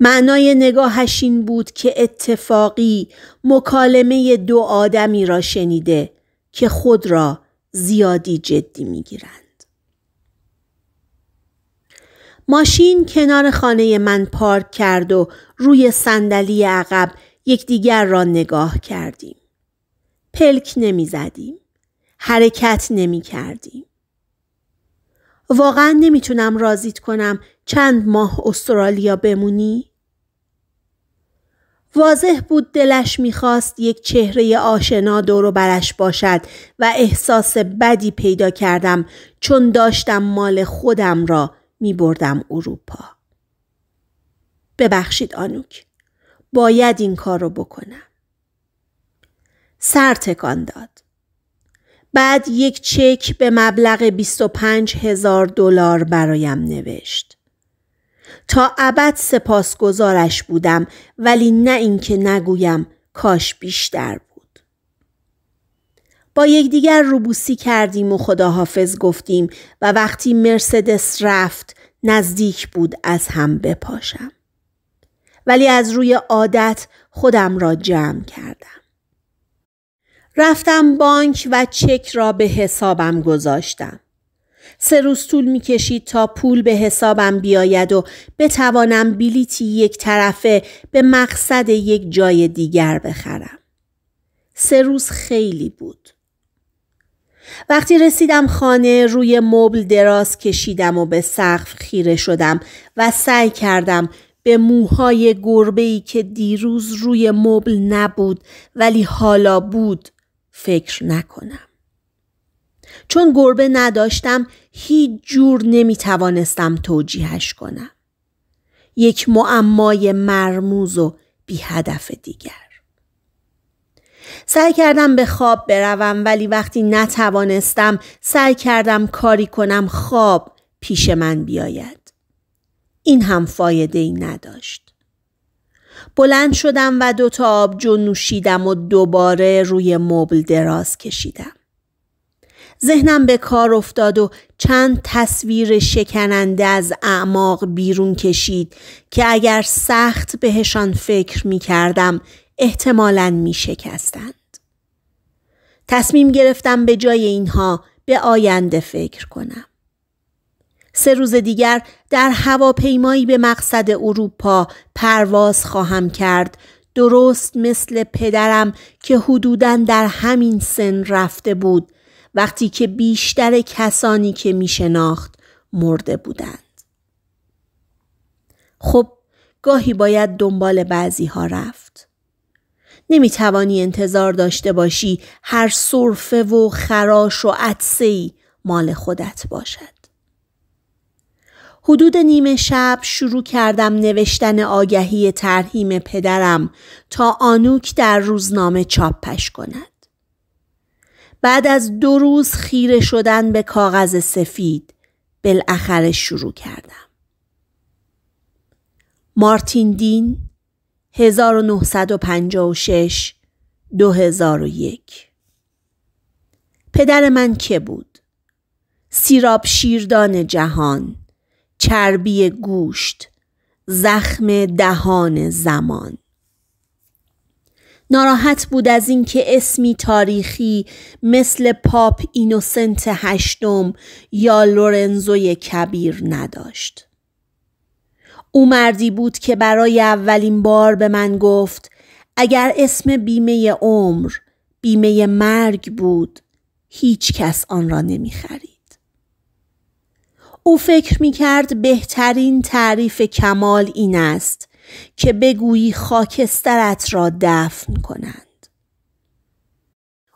معنای نگاهش این بود که اتفاقی مکالمه دو آدمی را شنیده که خود را زیادی جدی میگیرند. ماشین کنار خانه من پارک کرد و روی صندلی عقب یکدیگر را نگاه کردیم. پلک نمی زدیم. حرکت نمی کردیم. واقعا نمیتونم راضیت کنم چند ماه استرالیا بمونی؟ واضح بود دلش میخواست یک چهره آشنا دور برش باشد و احساس بدی پیدا کردم چون داشتم مال خودم را می بردم اروپا. ببخشید آنوک. باید این کار رو بکنم. سر تکان داد. بعد یک چک به مبلغ 25 هزار دلار برایم نوشت. تا ابد سپاسگزارش بودم ولی نه اینکه نگویم کاش بیشتر بود. با یکدیگر روبوسی کردیم و خداحافظ گفتیم و وقتی مرسدس رفت نزدیک بود از هم بپاشم. ولی از روی عادت خودم را جمع کردم. رفتم بانک و چک را به حسابم گذاشتم. سه روز طول می کشید تا پول به حسابم بیاید و بتوانم بلیتی یک طرفه به مقصد یک جای دیگر بخرم. سه روز خیلی بود. وقتی رسیدم خانه روی مبل دراز کشیدم و به سقف خیره شدم و سعی کردم به موهای گربه‌ای که دیروز روی مبل نبود ولی حالا بود فکر نکنم. چون گربه نداشتم هیچ جور نمی توانستم توجیهش کنم. یک معمای مرموز و بی هدف دیگر. سعی کردم به خواب بروم ولی وقتی نتوانستم سعی کردم کاری کنم خواب پیش من بیاید. این هم فایده ای نداشت. بلند شدم و دو تا آبجو نوشیدم و دوباره روی مبل دراز کشیدم. ذهنم به کار افتاد و چند تصویر شکننده از اعماق بیرون کشید که اگر سخت بهشان فکر می کردم احتمالا می شکستند. تصمیم گرفتم به جای اینها به آینده فکر کنم. سه روز دیگر در هواپیمایی به مقصد اروپا پرواز خواهم کرد درست مثل پدرم که حدوداً در همین سن رفته بود وقتی که بیشتر کسانی که می شناخت مرده بودند. خب گاهی باید دنبال بعضی ها رفت. توانی انتظار داشته باشی هر صرفه و خراش و ای مال خودت باشد. حدود نیمه شب شروع کردم نوشتن آگهی ترهیم پدرم تا آنوک در روزنامه چاپش کند. بعد از دو روز خیره شدن به کاغذ سفید بالاخره شروع کردم. مارتین دین 1956 2001 پدر من که بود؟ سیراب شیردان جهان چربی گوشت زخم دهان زمان ناراحت بود از اینکه اسمی تاریخی مثل پاپ اینوسنت هشتم یا لورنزوی کبیر نداشت او مردی بود که برای اولین بار به من گفت اگر اسم بیمه عمر بیمه مرگ بود هیچ کس آن را نمی خرید. او فکر می کرد بهترین تعریف کمال این است که بگویی خاکسترت را دفن کنند.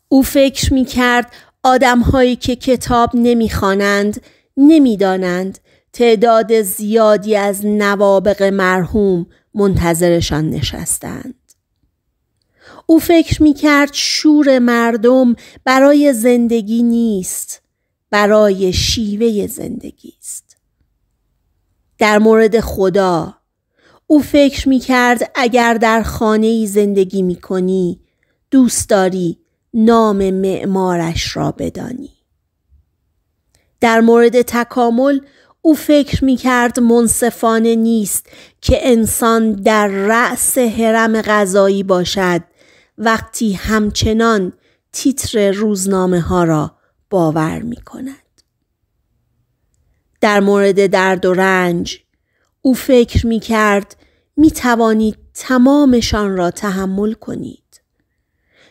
او فکر می کرد آدم هایی که کتاب نمی خوانند نمی دانند تعداد زیادی از نوابق مرحوم منتظرشان نشستند. او فکر می کرد شور مردم برای زندگی نیست برای شیوه زندگی است. در مورد خدا او فکر می کرد اگر در خانه زندگی می کنی دوست داری نام معمارش را بدانی. در مورد تکامل او فکر می کرد منصفانه نیست که انسان در رأس حرم غذایی باشد وقتی همچنان تیتر روزنامه ها را باور می کند. در مورد درد و رنج او فکر می کرد می توانید تمامشان را تحمل کنید.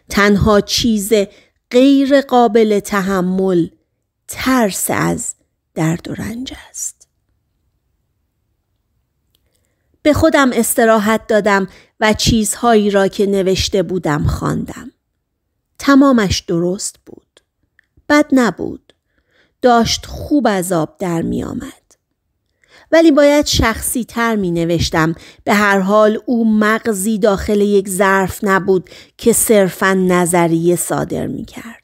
تنها چیز غیر قابل تحمل ترس از درد و رنج است. به خودم استراحت دادم و چیزهایی را که نوشته بودم خواندم. تمامش درست بود. بد نبود. داشت خوب از آب در می آمد. ولی باید شخصی تر می نوشتم. به هر حال او مغزی داخل یک ظرف نبود که صرفا نظریه صادر می کرد.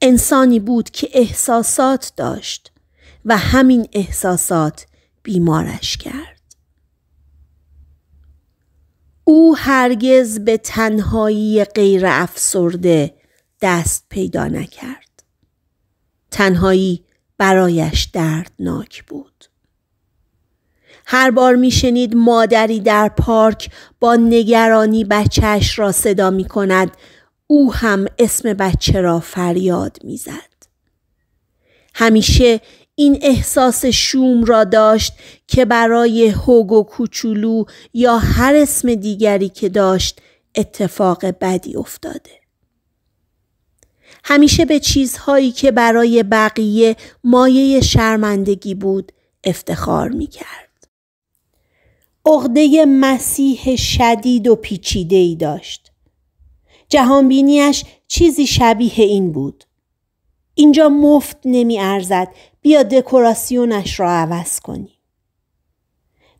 انسانی بود که احساسات داشت. و همین احساسات بیمارش کرد. او هرگز به تنهایی غیر افسرده دست پیدا نکرد. تنهایی برایش دردناک بود. هر بار میشنید مادری در پارک با نگرانی بچهش را صدا می کند او هم اسم بچه را فریاد میزد. همیشه این احساس شوم را داشت که برای هوگو کوچولو یا هر اسم دیگری که داشت اتفاق بدی افتاده. همیشه به چیزهایی که برای بقیه مایه شرمندگی بود افتخار می کرد. عقده مسیح شدید و پیچیده ای داشت. جهانبینیش چیزی شبیه این بود. اینجا مفت نمی ارزد بیا دکوراسیونش را عوض کنیم.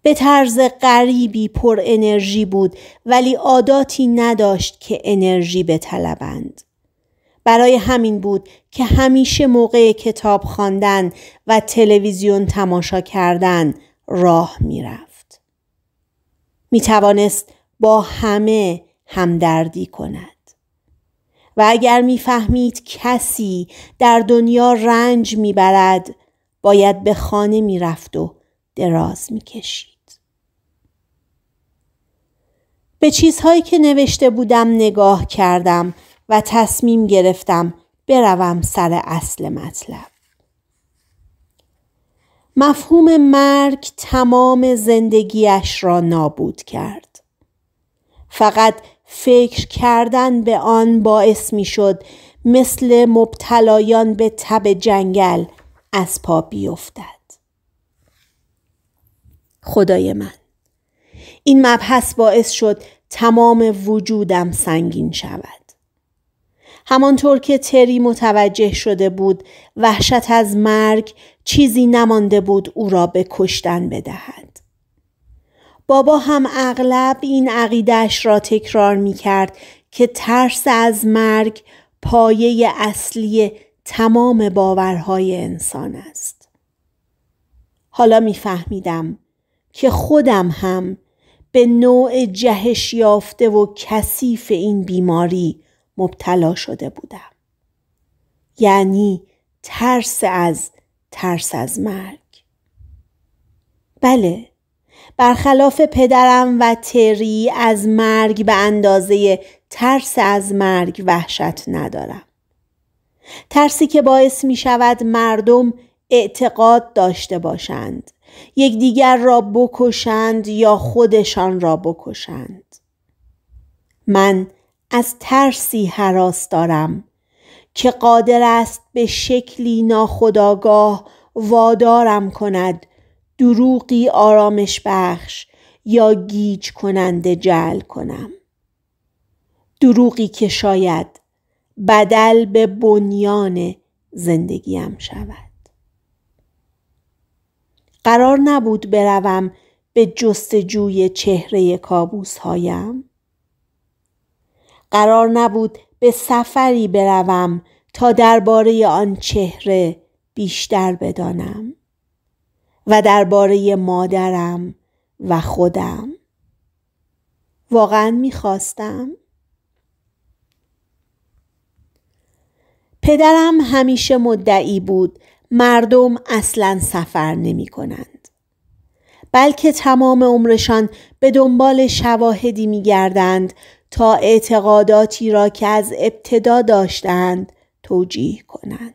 به طرز غریبی پر انرژی بود ولی عاداتی نداشت که انرژی بطلبند. برای همین بود که همیشه موقع کتاب خواندن و تلویزیون تماشا کردن راه میرفت. می توانست با همه همدردی کند. و اگر میفهمید کسی در دنیا رنج میبرد باید به خانه میرفت و دراز میکشید به چیزهایی که نوشته بودم نگاه کردم و تصمیم گرفتم بروم سر اصل مطلب مفهوم مرگ تمام زندگیش را نابود کرد فقط فکر کردن به آن باعث می شد مثل مبتلایان به تب جنگل از پا بیفتد. خدای من این مبحث باعث شد تمام وجودم سنگین شود. همانطور که تری متوجه شده بود وحشت از مرگ چیزی نمانده بود او را به کشتن بدهد. بابا هم اغلب این عقیدش را تکرار می کرد که ترس از مرگ پایه اصلی تمام باورهای انسان است. حالا میفهمیدم که خودم هم به نوع جهش یافته و کثیف این بیماری مبتلا شده بودم. یعنی ترس از ترس از مرگ. بله برخلاف پدرم و تری از مرگ به اندازه ترس از مرگ وحشت ندارم. ترسی که باعث می شود مردم اعتقاد داشته باشند. یکدیگر را بکشند یا خودشان را بکشند. من از ترسی حراس دارم که قادر است به شکلی ناخداگاه وادارم کند دروغی آرامش بخش یا گیج کننده جعل کنم دروغی که شاید بدل به بنیان زندگیم شود قرار نبود بروم به جستجوی چهره کابوس هایم قرار نبود به سفری بروم تا درباره آن چهره بیشتر بدانم و درباره مادرم و خودم واقعا میخواستم پدرم همیشه مدعی بود مردم اصلا سفر نمی کنند. بلکه تمام عمرشان به دنبال شواهدی می گردند تا اعتقاداتی را که از ابتدا داشتند توجیه کنند.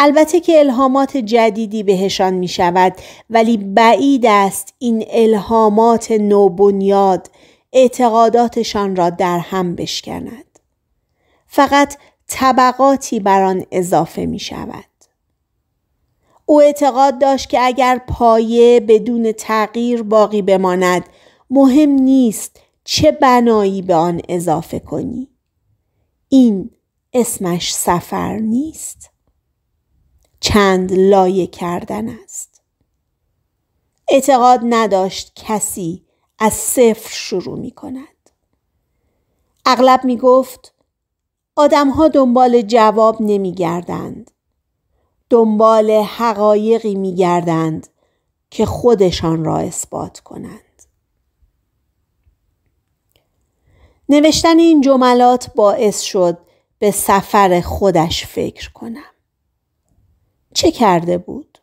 البته که الهامات جدیدی بهشان می شود ولی بعید است این الهامات نوبنیاد اعتقاداتشان را در هم بشکند. فقط طبقاتی بر آن اضافه می شود. او اعتقاد داشت که اگر پایه بدون تغییر باقی بماند مهم نیست چه بنایی به آن اضافه کنی. این اسمش سفر نیست. چند لایه کردن است اعتقاد نداشت کسی از صفر شروع می کند اغلب می گفت آدم ها دنبال جواب نمی گردند دنبال حقایقی می گردند که خودشان را اثبات کنند نوشتن این جملات باعث شد به سفر خودش فکر کنم چه کرده بود؟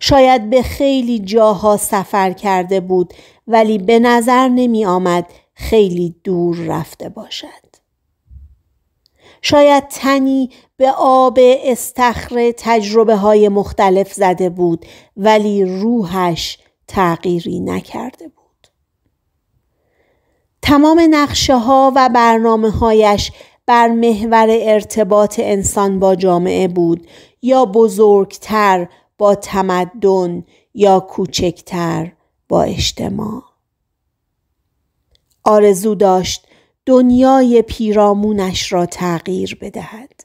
شاید به خیلی جاها سفر کرده بود ولی به نظر نمی آمد خیلی دور رفته باشد. شاید تنی به آب استخر تجربه های مختلف زده بود ولی روحش تغییری نکرده بود. تمام نقشه ها و برنامه هایش بر محور ارتباط انسان با جامعه بود یا بزرگتر با تمدن یا کوچکتر با اجتماع آرزو داشت دنیای پیرامونش را تغییر بدهد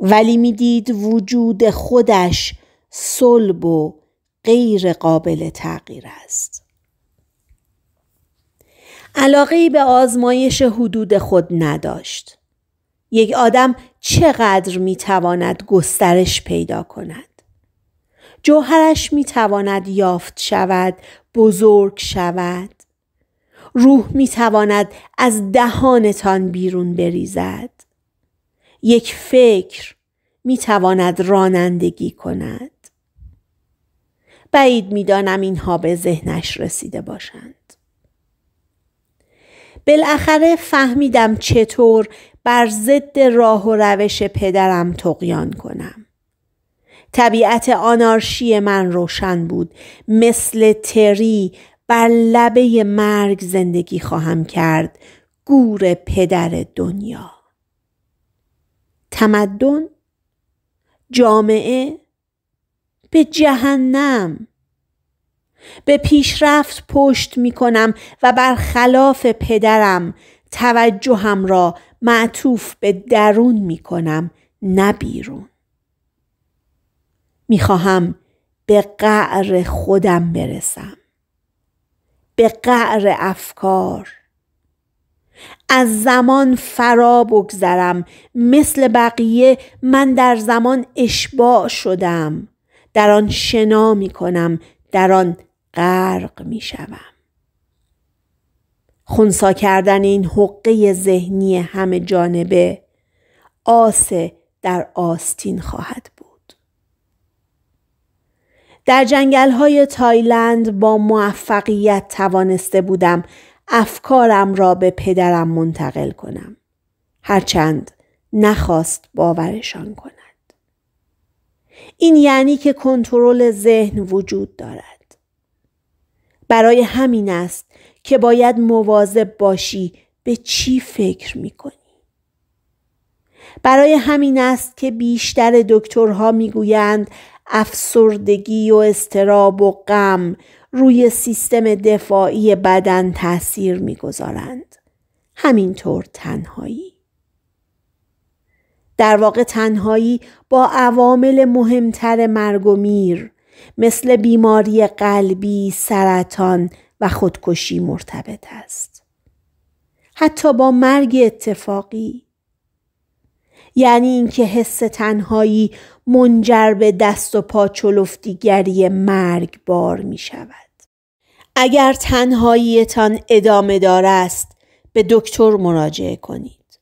ولی میدید وجود خودش صلب و غیر قابل تغییر است علاقه ای به آزمایش حدود خود نداشت. یک آدم چقدر میتواند گسترش پیدا کند؟ جوهرش میتواند یافت شود، بزرگ شود. روح میتواند از دهانتان بیرون بریزد. یک فکر میتواند رانندگی کند. بعید میدانم اینها به ذهنش رسیده باشند. بالاخره فهمیدم چطور بر ضد راه و روش پدرم تقیان کنم. طبیعت آنارشی من روشن بود. مثل تری بر لبه مرگ زندگی خواهم کرد. گور پدر دنیا. تمدن جامعه به جهنم به پیشرفت پشت می کنم و برخلاف پدرم توجهم را معطوف به درون می کنم نه بیرون می خواهم به قعر خودم برسم به قعر افکار از زمان فرا بگذرم مثل بقیه من در زمان اشباع شدم در آن شنا می کنم در آن غرق می شوم. خونسا کردن این حقه ذهنی همه جانبه آسه در آستین خواهد بود. در جنگل های تایلند با موفقیت توانسته بودم افکارم را به پدرم منتقل کنم. هرچند نخواست باورشان کند. این یعنی که کنترل ذهن وجود دارد. برای همین است که باید مواظب باشی به چی فکر می کنی؟ برای همین است که بیشتر دکترها گویند افسردگی و استراب و غم روی سیستم دفاعی بدن تاثیر گذارند. همینطور تنهایی در واقع تنهایی با عوامل مهمتر مرگ و میر مثل بیماری قلبی، سرطان و خودکشی مرتبط است. حتی با مرگ اتفاقی یعنی اینکه حس تنهایی منجر به دست و پا چلفتیگری مرگ بار می شود. اگر تنهاییتان ادامه دار است به دکتر مراجعه کنید.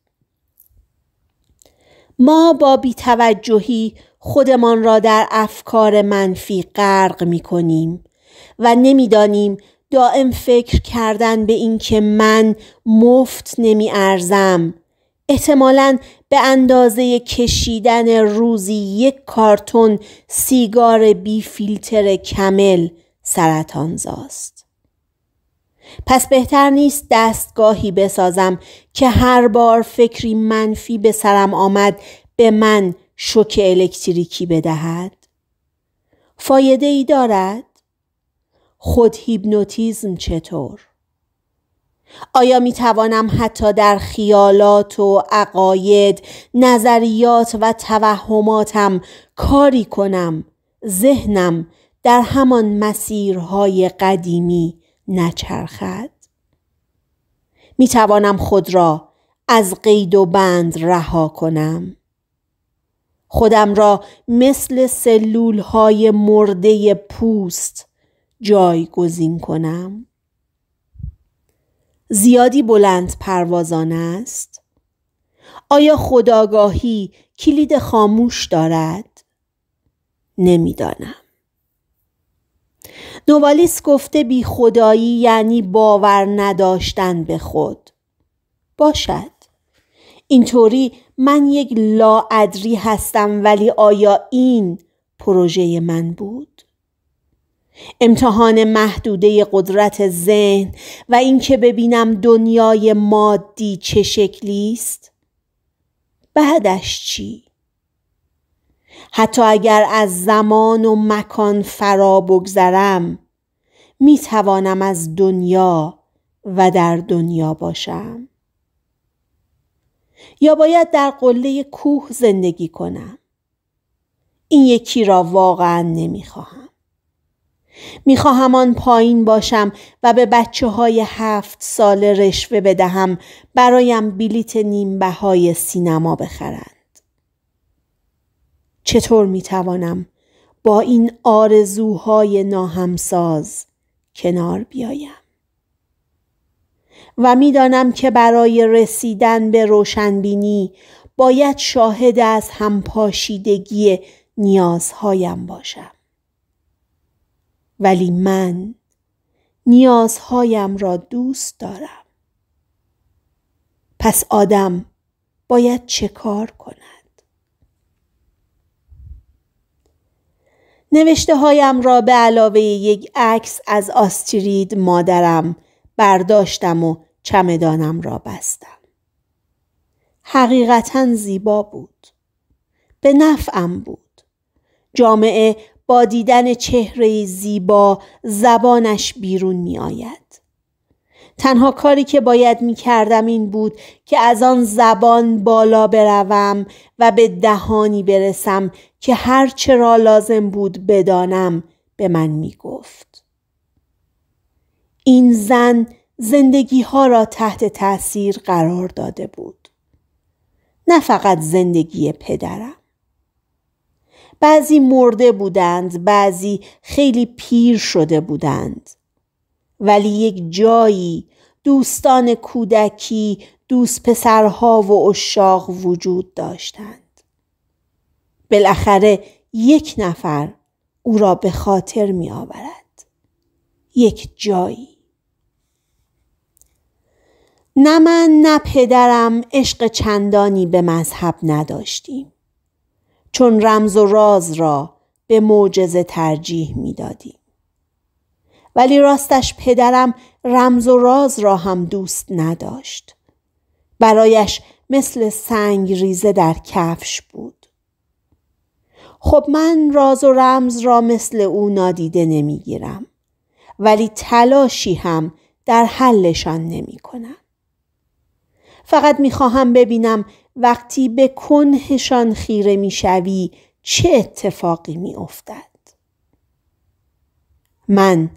ما با بیتوجهی خودمان را در افکار منفی غرق می کنیم و نمیدانیم دائم فکر کردن به اینکه من مفت نمی ارزم احتمالا به اندازه کشیدن روزی یک کارتون سیگار بی فیلتر کمل سرطانزاست پس بهتر نیست دستگاهی بسازم که هر بار فکری منفی به سرم آمد به من شوک الکتریکی بدهد؟ فایده ای دارد؟ خود هیپنوتیزم چطور؟ آیا می توانم حتی در خیالات و عقاید، نظریات و توهماتم کاری کنم ذهنم در همان مسیرهای قدیمی نچرخد؟ می توانم خود را از قید و بند رها کنم؟ خودم را مثل سلول های مرده پوست جایگزین کنم زیادی بلند پروازانه است آیا خداگاهی کلید خاموش دارد نمیدانم نوالیس گفته بی خدایی یعنی باور نداشتن به خود باشد اینطوری من یک لاعدری هستم ولی آیا این پروژه من بود؟ امتحان محدوده قدرت ذهن و اینکه ببینم دنیای مادی چه شکلی است بعدش چی حتی اگر از زمان و مکان فرا بگذرم می توانم از دنیا و در دنیا باشم یا باید در قله کوه زندگی کنم این یکی را واقعا نمیخواهم میخواهم آن پایین باشم و به بچه های هفت ساله رشوه بدهم برایم بلیت نیمبه های سینما بخرند چطور میتوانم با این آرزوهای ناهمساز کنار بیایم و میدانم که برای رسیدن به روشنبینی باید شاهد از همپاشیدگی نیازهایم باشم ولی من نیازهایم را دوست دارم پس آدم باید چه کار کند نوشته هایم را به علاوه یک عکس از آسترید مادرم برداشتم و چمدانم را بستم. حقیقتا زیبا بود. به نفعم بود. جامعه با دیدن چهره زیبا زبانش بیرون می آید. تنها کاری که باید می کردم این بود که از آن زبان بالا بروم و به دهانی برسم که هرچه را لازم بود بدانم به من می گفت. این زن زندگی ها را تحت تاثیر قرار داده بود. نه فقط زندگی پدرم. بعضی مرده بودند، بعضی خیلی پیر شده بودند. ولی یک جایی دوستان کودکی، دوست پسرها و اشاق وجود داشتند. بالاخره یک نفر او را به خاطر می آورد. یک جایی. نه من نه پدرم عشق چندانی به مذهب نداشتیم چون رمز و راز را به معجزه ترجیح میدادیم ولی راستش پدرم رمز و راز را هم دوست نداشت برایش مثل سنگ ریزه در کفش بود خب من راز و رمز را مثل او نادیده نمیگیرم ولی تلاشی هم در حلشان نمی کنم. فقط میخواهم ببینم وقتی به کنهشان خیره میشوی چه اتفاقی میافتد من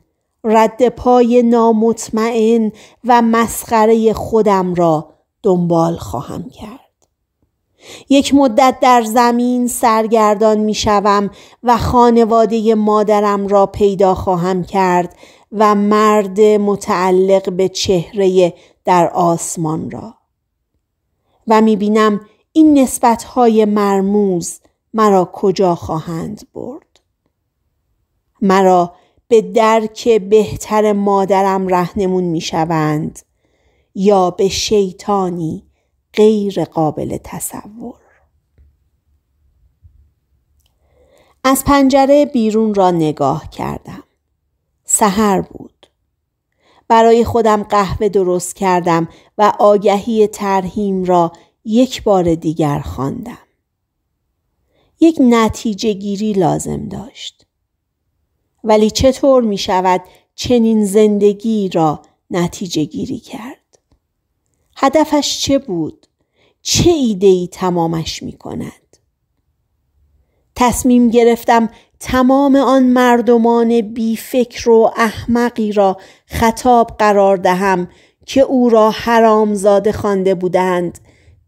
رد پای نامطمئن و مسخره خودم را دنبال خواهم کرد یک مدت در زمین سرگردان می شوم و خانواده مادرم را پیدا خواهم کرد و مرد متعلق به چهره در آسمان را و بینم این های مرموز مرا کجا خواهند برد مرا به درک بهتر مادرم رهنمون میشوند یا به شیطانی غیر قابل تصور از پنجره بیرون را نگاه کردم سحر بود برای خودم قهوه درست کردم و آگهی ترهیم را یک بار دیگر خواندم. یک نتیجه گیری لازم داشت. ولی چطور می شود چنین زندگی را نتیجه گیری کرد؟ هدفش چه بود؟ چه ایدهی تمامش می کند؟ تصمیم گرفتم تمام آن مردمان بی فکر و احمقی را خطاب قرار دهم که او را حرامزاده خوانده بودند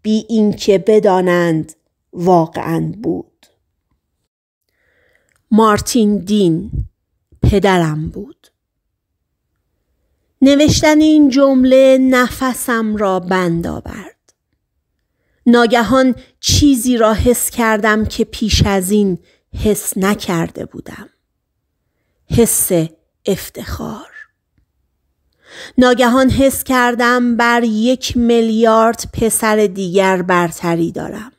بی اینکه بدانند واقعا بود مارتین دین پدرم بود نوشتن این جمله نفسم را بند آورد ناگهان چیزی را حس کردم که پیش از این حس نکرده بودم حس افتخار ناگهان حس کردم بر یک میلیارد پسر دیگر برتری دارم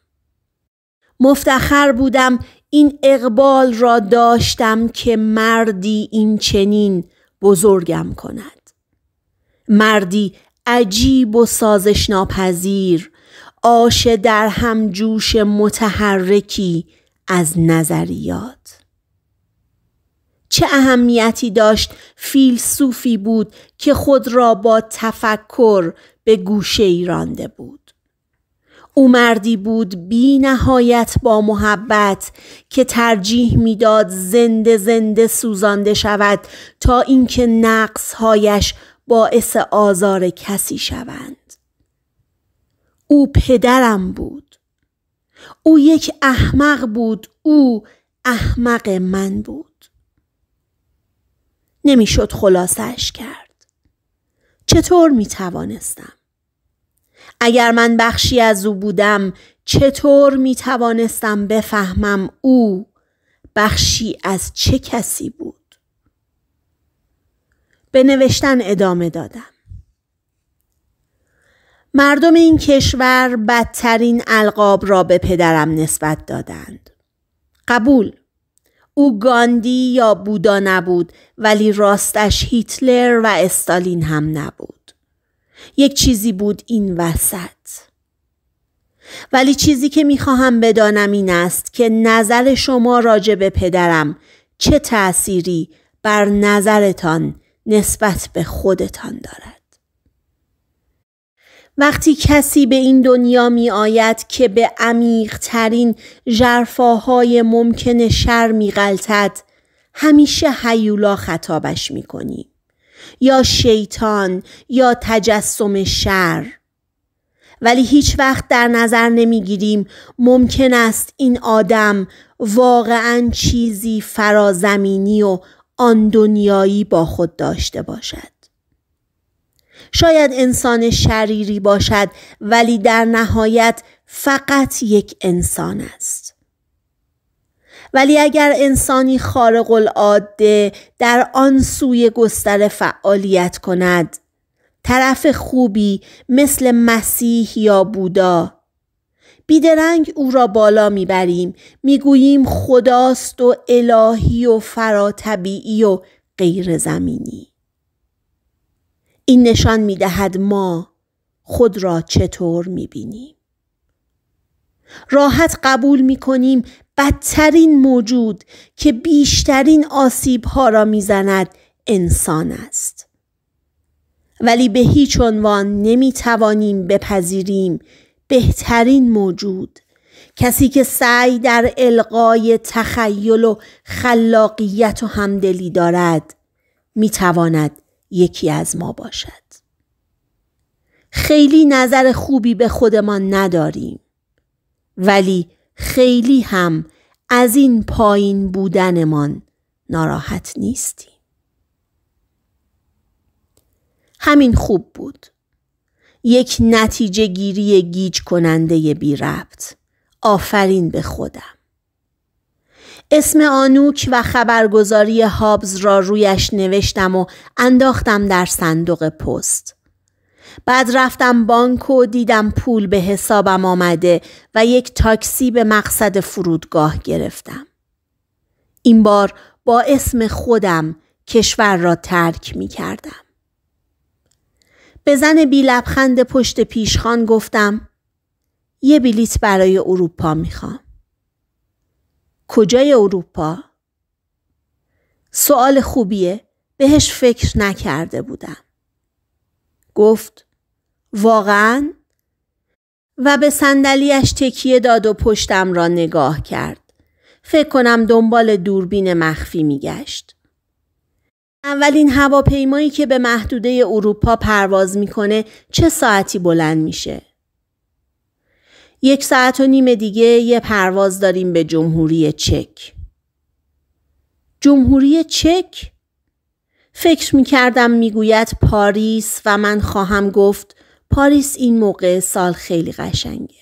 مفتخر بودم این اقبال را داشتم که مردی این چنین بزرگم کند مردی عجیب و سازش ناپذیر آش در هم جوش متحرکی از نظریات چه اهمیتی داشت فیلسوفی بود که خود را با تفکر به گوشه ای رانده بود او مردی بود بی نهایت با محبت که ترجیح میداد زنده زنده سوزانده شود تا اینکه نقصهایش باعث آزار کسی شوند او پدرم بود او یک احمق بود او احمق من بود نمیشد خلاصش کرد چطور می توانستم اگر من بخشی از او بودم چطور می توانستم بفهمم او بخشی از چه کسی بود به نوشتن ادامه دادم مردم این کشور بدترین القاب را به پدرم نسبت دادند. قبول او گاندی یا بودا نبود ولی راستش هیتلر و استالین هم نبود. یک چیزی بود این وسط. ولی چیزی که میخواهم بدانم این است که نظر شما راجع به پدرم چه تأثیری بر نظرتان نسبت به خودتان دارد. وقتی کسی به این دنیا می آید که به عمیق ترین جرفاهای ممکن شر می غلطد همیشه هیولا خطابش می کنی. یا شیطان یا تجسم شر ولی هیچ وقت در نظر نمیگیریم ممکن است این آدم واقعا چیزی فرازمینی و آن دنیایی با خود داشته باشد شاید انسان شریری باشد ولی در نهایت فقط یک انسان است. ولی اگر انسانی خارق العاده در آن سوی گستر فعالیت کند طرف خوبی مثل مسیح یا بودا بیدرنگ او را بالا میبریم میگوییم خداست و الهی و فراتبیعی و غیر زمینی این نشان می دهد ما خود را چطور می بینیم. راحت قبول می کنیم بدترین موجود که بیشترین آسیب ها را می زند انسان است. ولی به هیچ عنوان نمی توانیم بپذیریم بهترین موجود کسی که سعی در القای تخیل و خلاقیت و همدلی دارد می تواند یکی از ما باشد. خیلی نظر خوبی به خودمان نداریم ولی خیلی هم از این پایین بودنمان ناراحت نیستیم. همین خوب بود. یک نتیجه گیری گیج کننده بی ربط. آفرین به خودم. اسم آنوک و خبرگزاری هابز را رویش نوشتم و انداختم در صندوق پست. بعد رفتم بانک و دیدم پول به حسابم آمده و یک تاکسی به مقصد فرودگاه گرفتم. این بار با اسم خودم کشور را ترک می کردم. به زن بی لبخند پشت پیشخان گفتم یه بلیط برای اروپا میخوام. کجای اروپا؟ سوال خوبیه بهش فکر نکرده بودم. گفت واقعا؟ و به صندلیاش تکیه داد و پشتم را نگاه کرد. فکر کنم دنبال دوربین مخفی میگشت. اولین هواپیمایی که به محدوده اروپا پرواز میکنه چه ساعتی بلند میشه؟ یک ساعت و نیم دیگه یه پرواز داریم به جمهوری چک. جمهوری چک؟ فکر می کردم پاریس و من خواهم گفت پاریس این موقع سال خیلی قشنگه.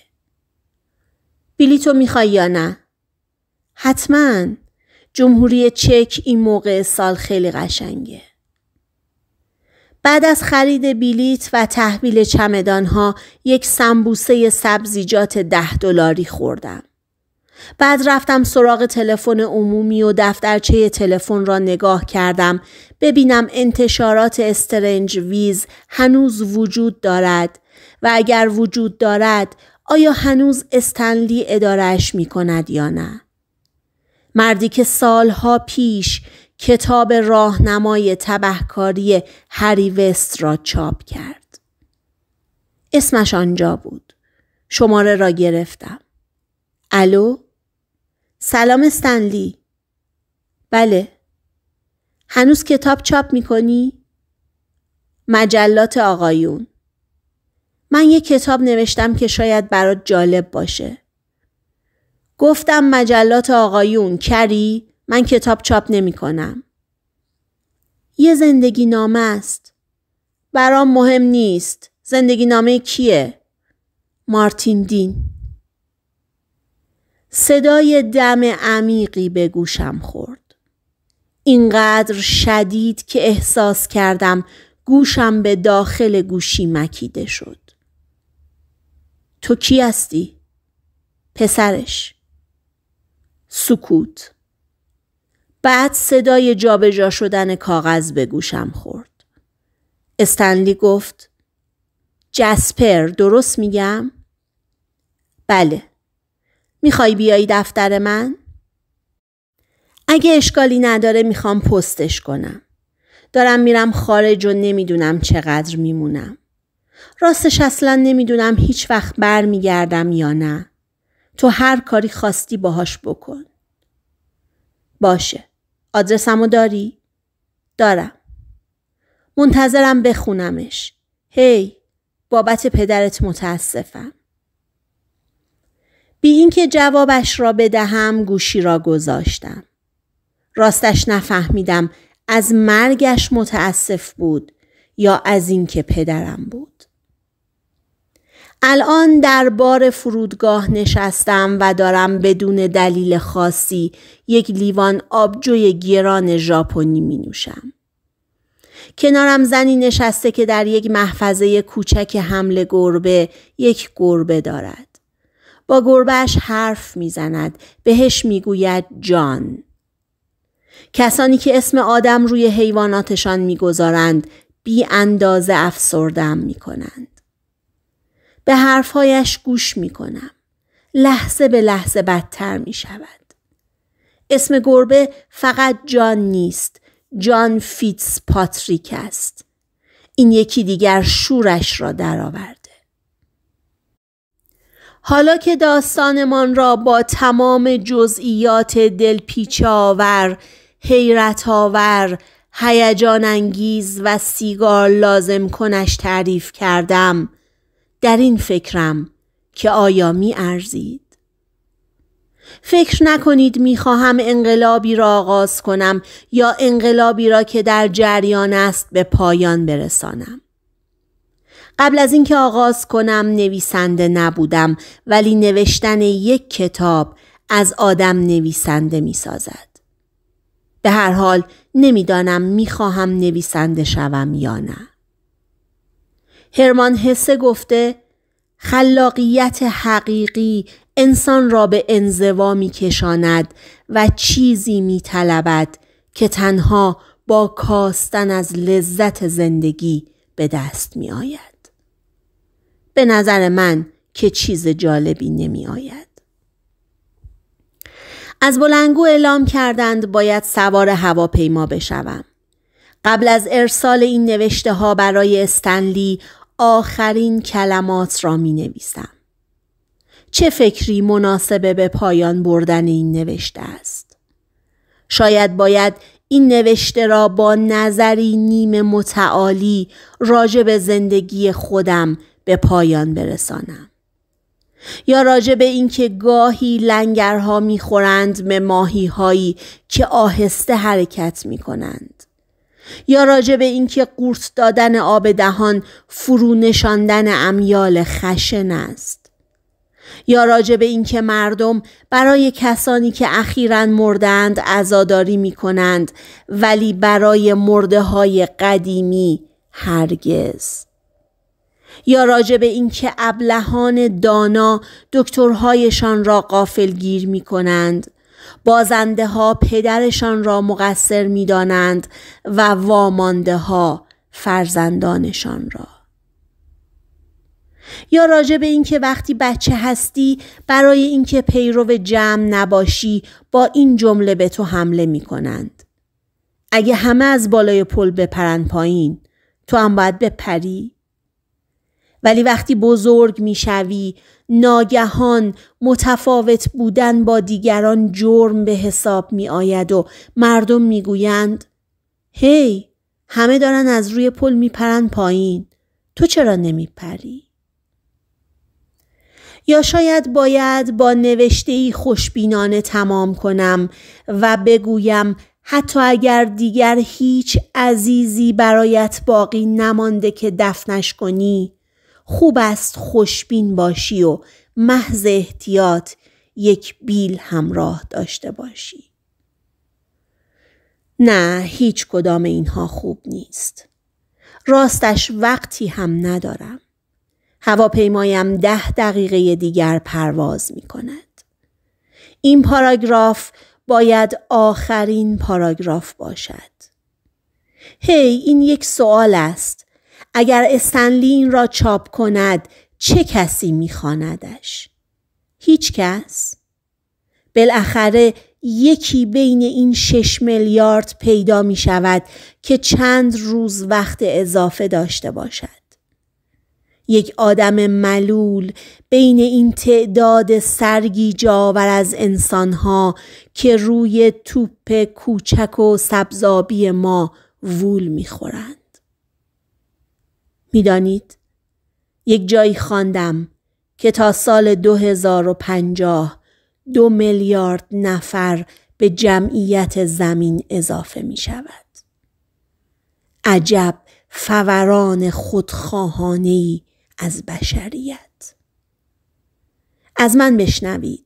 تو میخوای یا نه؟ حتماً جمهوری چک این موقع سال خیلی قشنگه. بعد از خرید بلیت و تحویل چمدانها یک سمبوسه سبزیجات ده دلاری خوردم. بعد رفتم سراغ تلفن عمومی و دفترچه تلفن را نگاه کردم ببینم انتشارات استرنج ویز هنوز وجود دارد و اگر وجود دارد آیا هنوز استنلی ادارش می کند یا نه؟ مردی که سالها پیش کتاب راهنمای تبهکاری هری وست را چاپ کرد. اسمش آنجا بود. شماره را گرفتم. الو؟ سلام استنلی. بله. هنوز کتاب چاپ می کنی؟ مجلات آقایون. من یه کتاب نوشتم که شاید برات جالب باشه. گفتم مجلات آقایون کری من کتاب چاپ نمی کنم. یه زندگی نامه است. برام مهم نیست. زندگی نامه کیه؟ مارتین دین صدای دم عمیقی به گوشم خورد. اینقدر شدید که احساس کردم گوشم به داخل گوشی مکیده شد. تو کی هستی؟ پسرش. سکوت. بعد صدای جابجا شدن کاغذ به گوشم خورد. استنلی گفت جسپر درست میگم؟ بله. میخوای بیای دفتر من؟ اگه اشکالی نداره میخوام پستش کنم. دارم میرم خارج و نمیدونم چقدر میمونم. راستش اصلا نمیدونم هیچ وقت بر میگردم یا نه. تو هر کاری خواستی باهاش بکن. باشه. آدرسمو داری؟ دارم. منتظرم بخونمش. هی، بابت پدرت متاسفم. بی اینکه جوابش را بدهم گوشی را گذاشتم. راستش نفهمیدم از مرگش متاسف بود یا از اینکه پدرم بود. الان در بار فرودگاه نشستم و دارم بدون دلیل خاصی یک لیوان آبجوی گران ژاپنی می نوشم. کنارم زنی نشسته که در یک محفظه کوچک حمل گربه یک گربه دارد. با گربهش حرف میزند بهش میگوید جان کسانی که اسم آدم روی حیواناتشان میگذارند بی اندازه افسردم کنند. به حرفهایش گوش می کنم. لحظه به لحظه بدتر می شود. اسم گربه فقط جان نیست. جان فیتس پاتریک است. این یکی دیگر شورش را درآورده. حالا که داستانمان را با تمام جزئیات دلپیچه آور، حیرت آور، هیجان انگیز و سیگار لازم کنش تعریف کردم، در این فکرم که آیا می ارزید فکر نکنید خواهم انقلابی را آغاز کنم یا انقلابی را که در جریان است به پایان برسانم قبل از اینکه آغاز کنم نویسنده نبودم ولی نوشتن یک کتاب از آدم نویسنده می سازد. به هر حال نمیدانم میخواهم نویسنده شوم یا نه. هرمان هسه گفته خلاقیت حقیقی انسان را به انزوا می کشاند و چیزی می طلبد که تنها با کاستن از لذت زندگی به دست می آید. به نظر من که چیز جالبی نمی آید. از بلنگو اعلام کردند باید سوار هواپیما بشوم. قبل از ارسال این نوشته ها برای استنلی آخرین کلمات را می نویسم. چه فکری مناسبه به پایان بردن این نوشته است؟ شاید باید این نوشته را با نظری نیم متعالی راجع به زندگی خودم به پایان برسانم. یا راجع به اینکه گاهی لنگرها میخورند به ماهیهایی که آهسته حرکت می کنند. یا راجع به اینکه قورت دادن آب دهان فرو نشاندن امیال خشن است یا راجع به اینکه مردم برای کسانی که اخیرا مردند عزاداری می کنند ولی برای مرده های قدیمی هرگز یا راجع به اینکه ابلهان دانا دکترهایشان را قافل گیر می کنند بازنده ها پدرشان را مقصر می دانند و وامانده ها فرزندانشان را. یا راجع به اینکه وقتی بچه هستی برای اینکه پیرو جمع نباشی با این جمله به تو حمله می کنند. اگه همه از بالای پل بپرند پایین تو هم باید بپری؟ ولی وقتی بزرگ میشوی ناگهان متفاوت بودن با دیگران جرم به حساب می آید و مردم میگویند هی همه دارن از روی پل میپرن پایین تو چرا نمی پری؟ یا شاید باید با نوشته خوشبینانه تمام کنم و بگویم حتی اگر دیگر هیچ عزیزی برایت باقی نمانده که دفنش کنی خوب است خوشبین باشی و محض احتیاط یک بیل همراه داشته باشی. نه هیچ کدام اینها خوب نیست. راستش وقتی هم ندارم. هواپیمایم ده دقیقه دیگر پرواز می کند. این پاراگراف باید آخرین پاراگراف باشد. هی hey, این یک سوال است. اگر استنلی را چاپ کند چه کسی میخواندش؟ هیچ کس؟ بالاخره یکی بین این شش میلیارد پیدا می شود که چند روز وقت اضافه داشته باشد. یک آدم ملول بین این تعداد سرگی جاور از انسانها که روی توپ کوچک و سبزابی ما وول میخورند. میدانید یک جایی خواندم که تا سال 2050 دو میلیارد نفر به جمعیت زمین اضافه می شود. عجب فوران خودخواهانه از بشریت از من بشنوید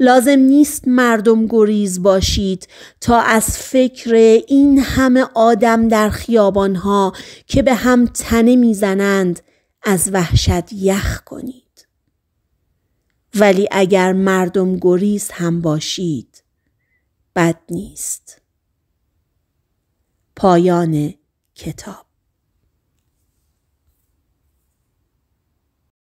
لازم نیست مردم گریز باشید تا از فکر این همه آدم در خیابانها که به هم تنه میزنند از وحشت یخ کنید ولی اگر مردم گریز هم باشید بد نیست پایان کتاب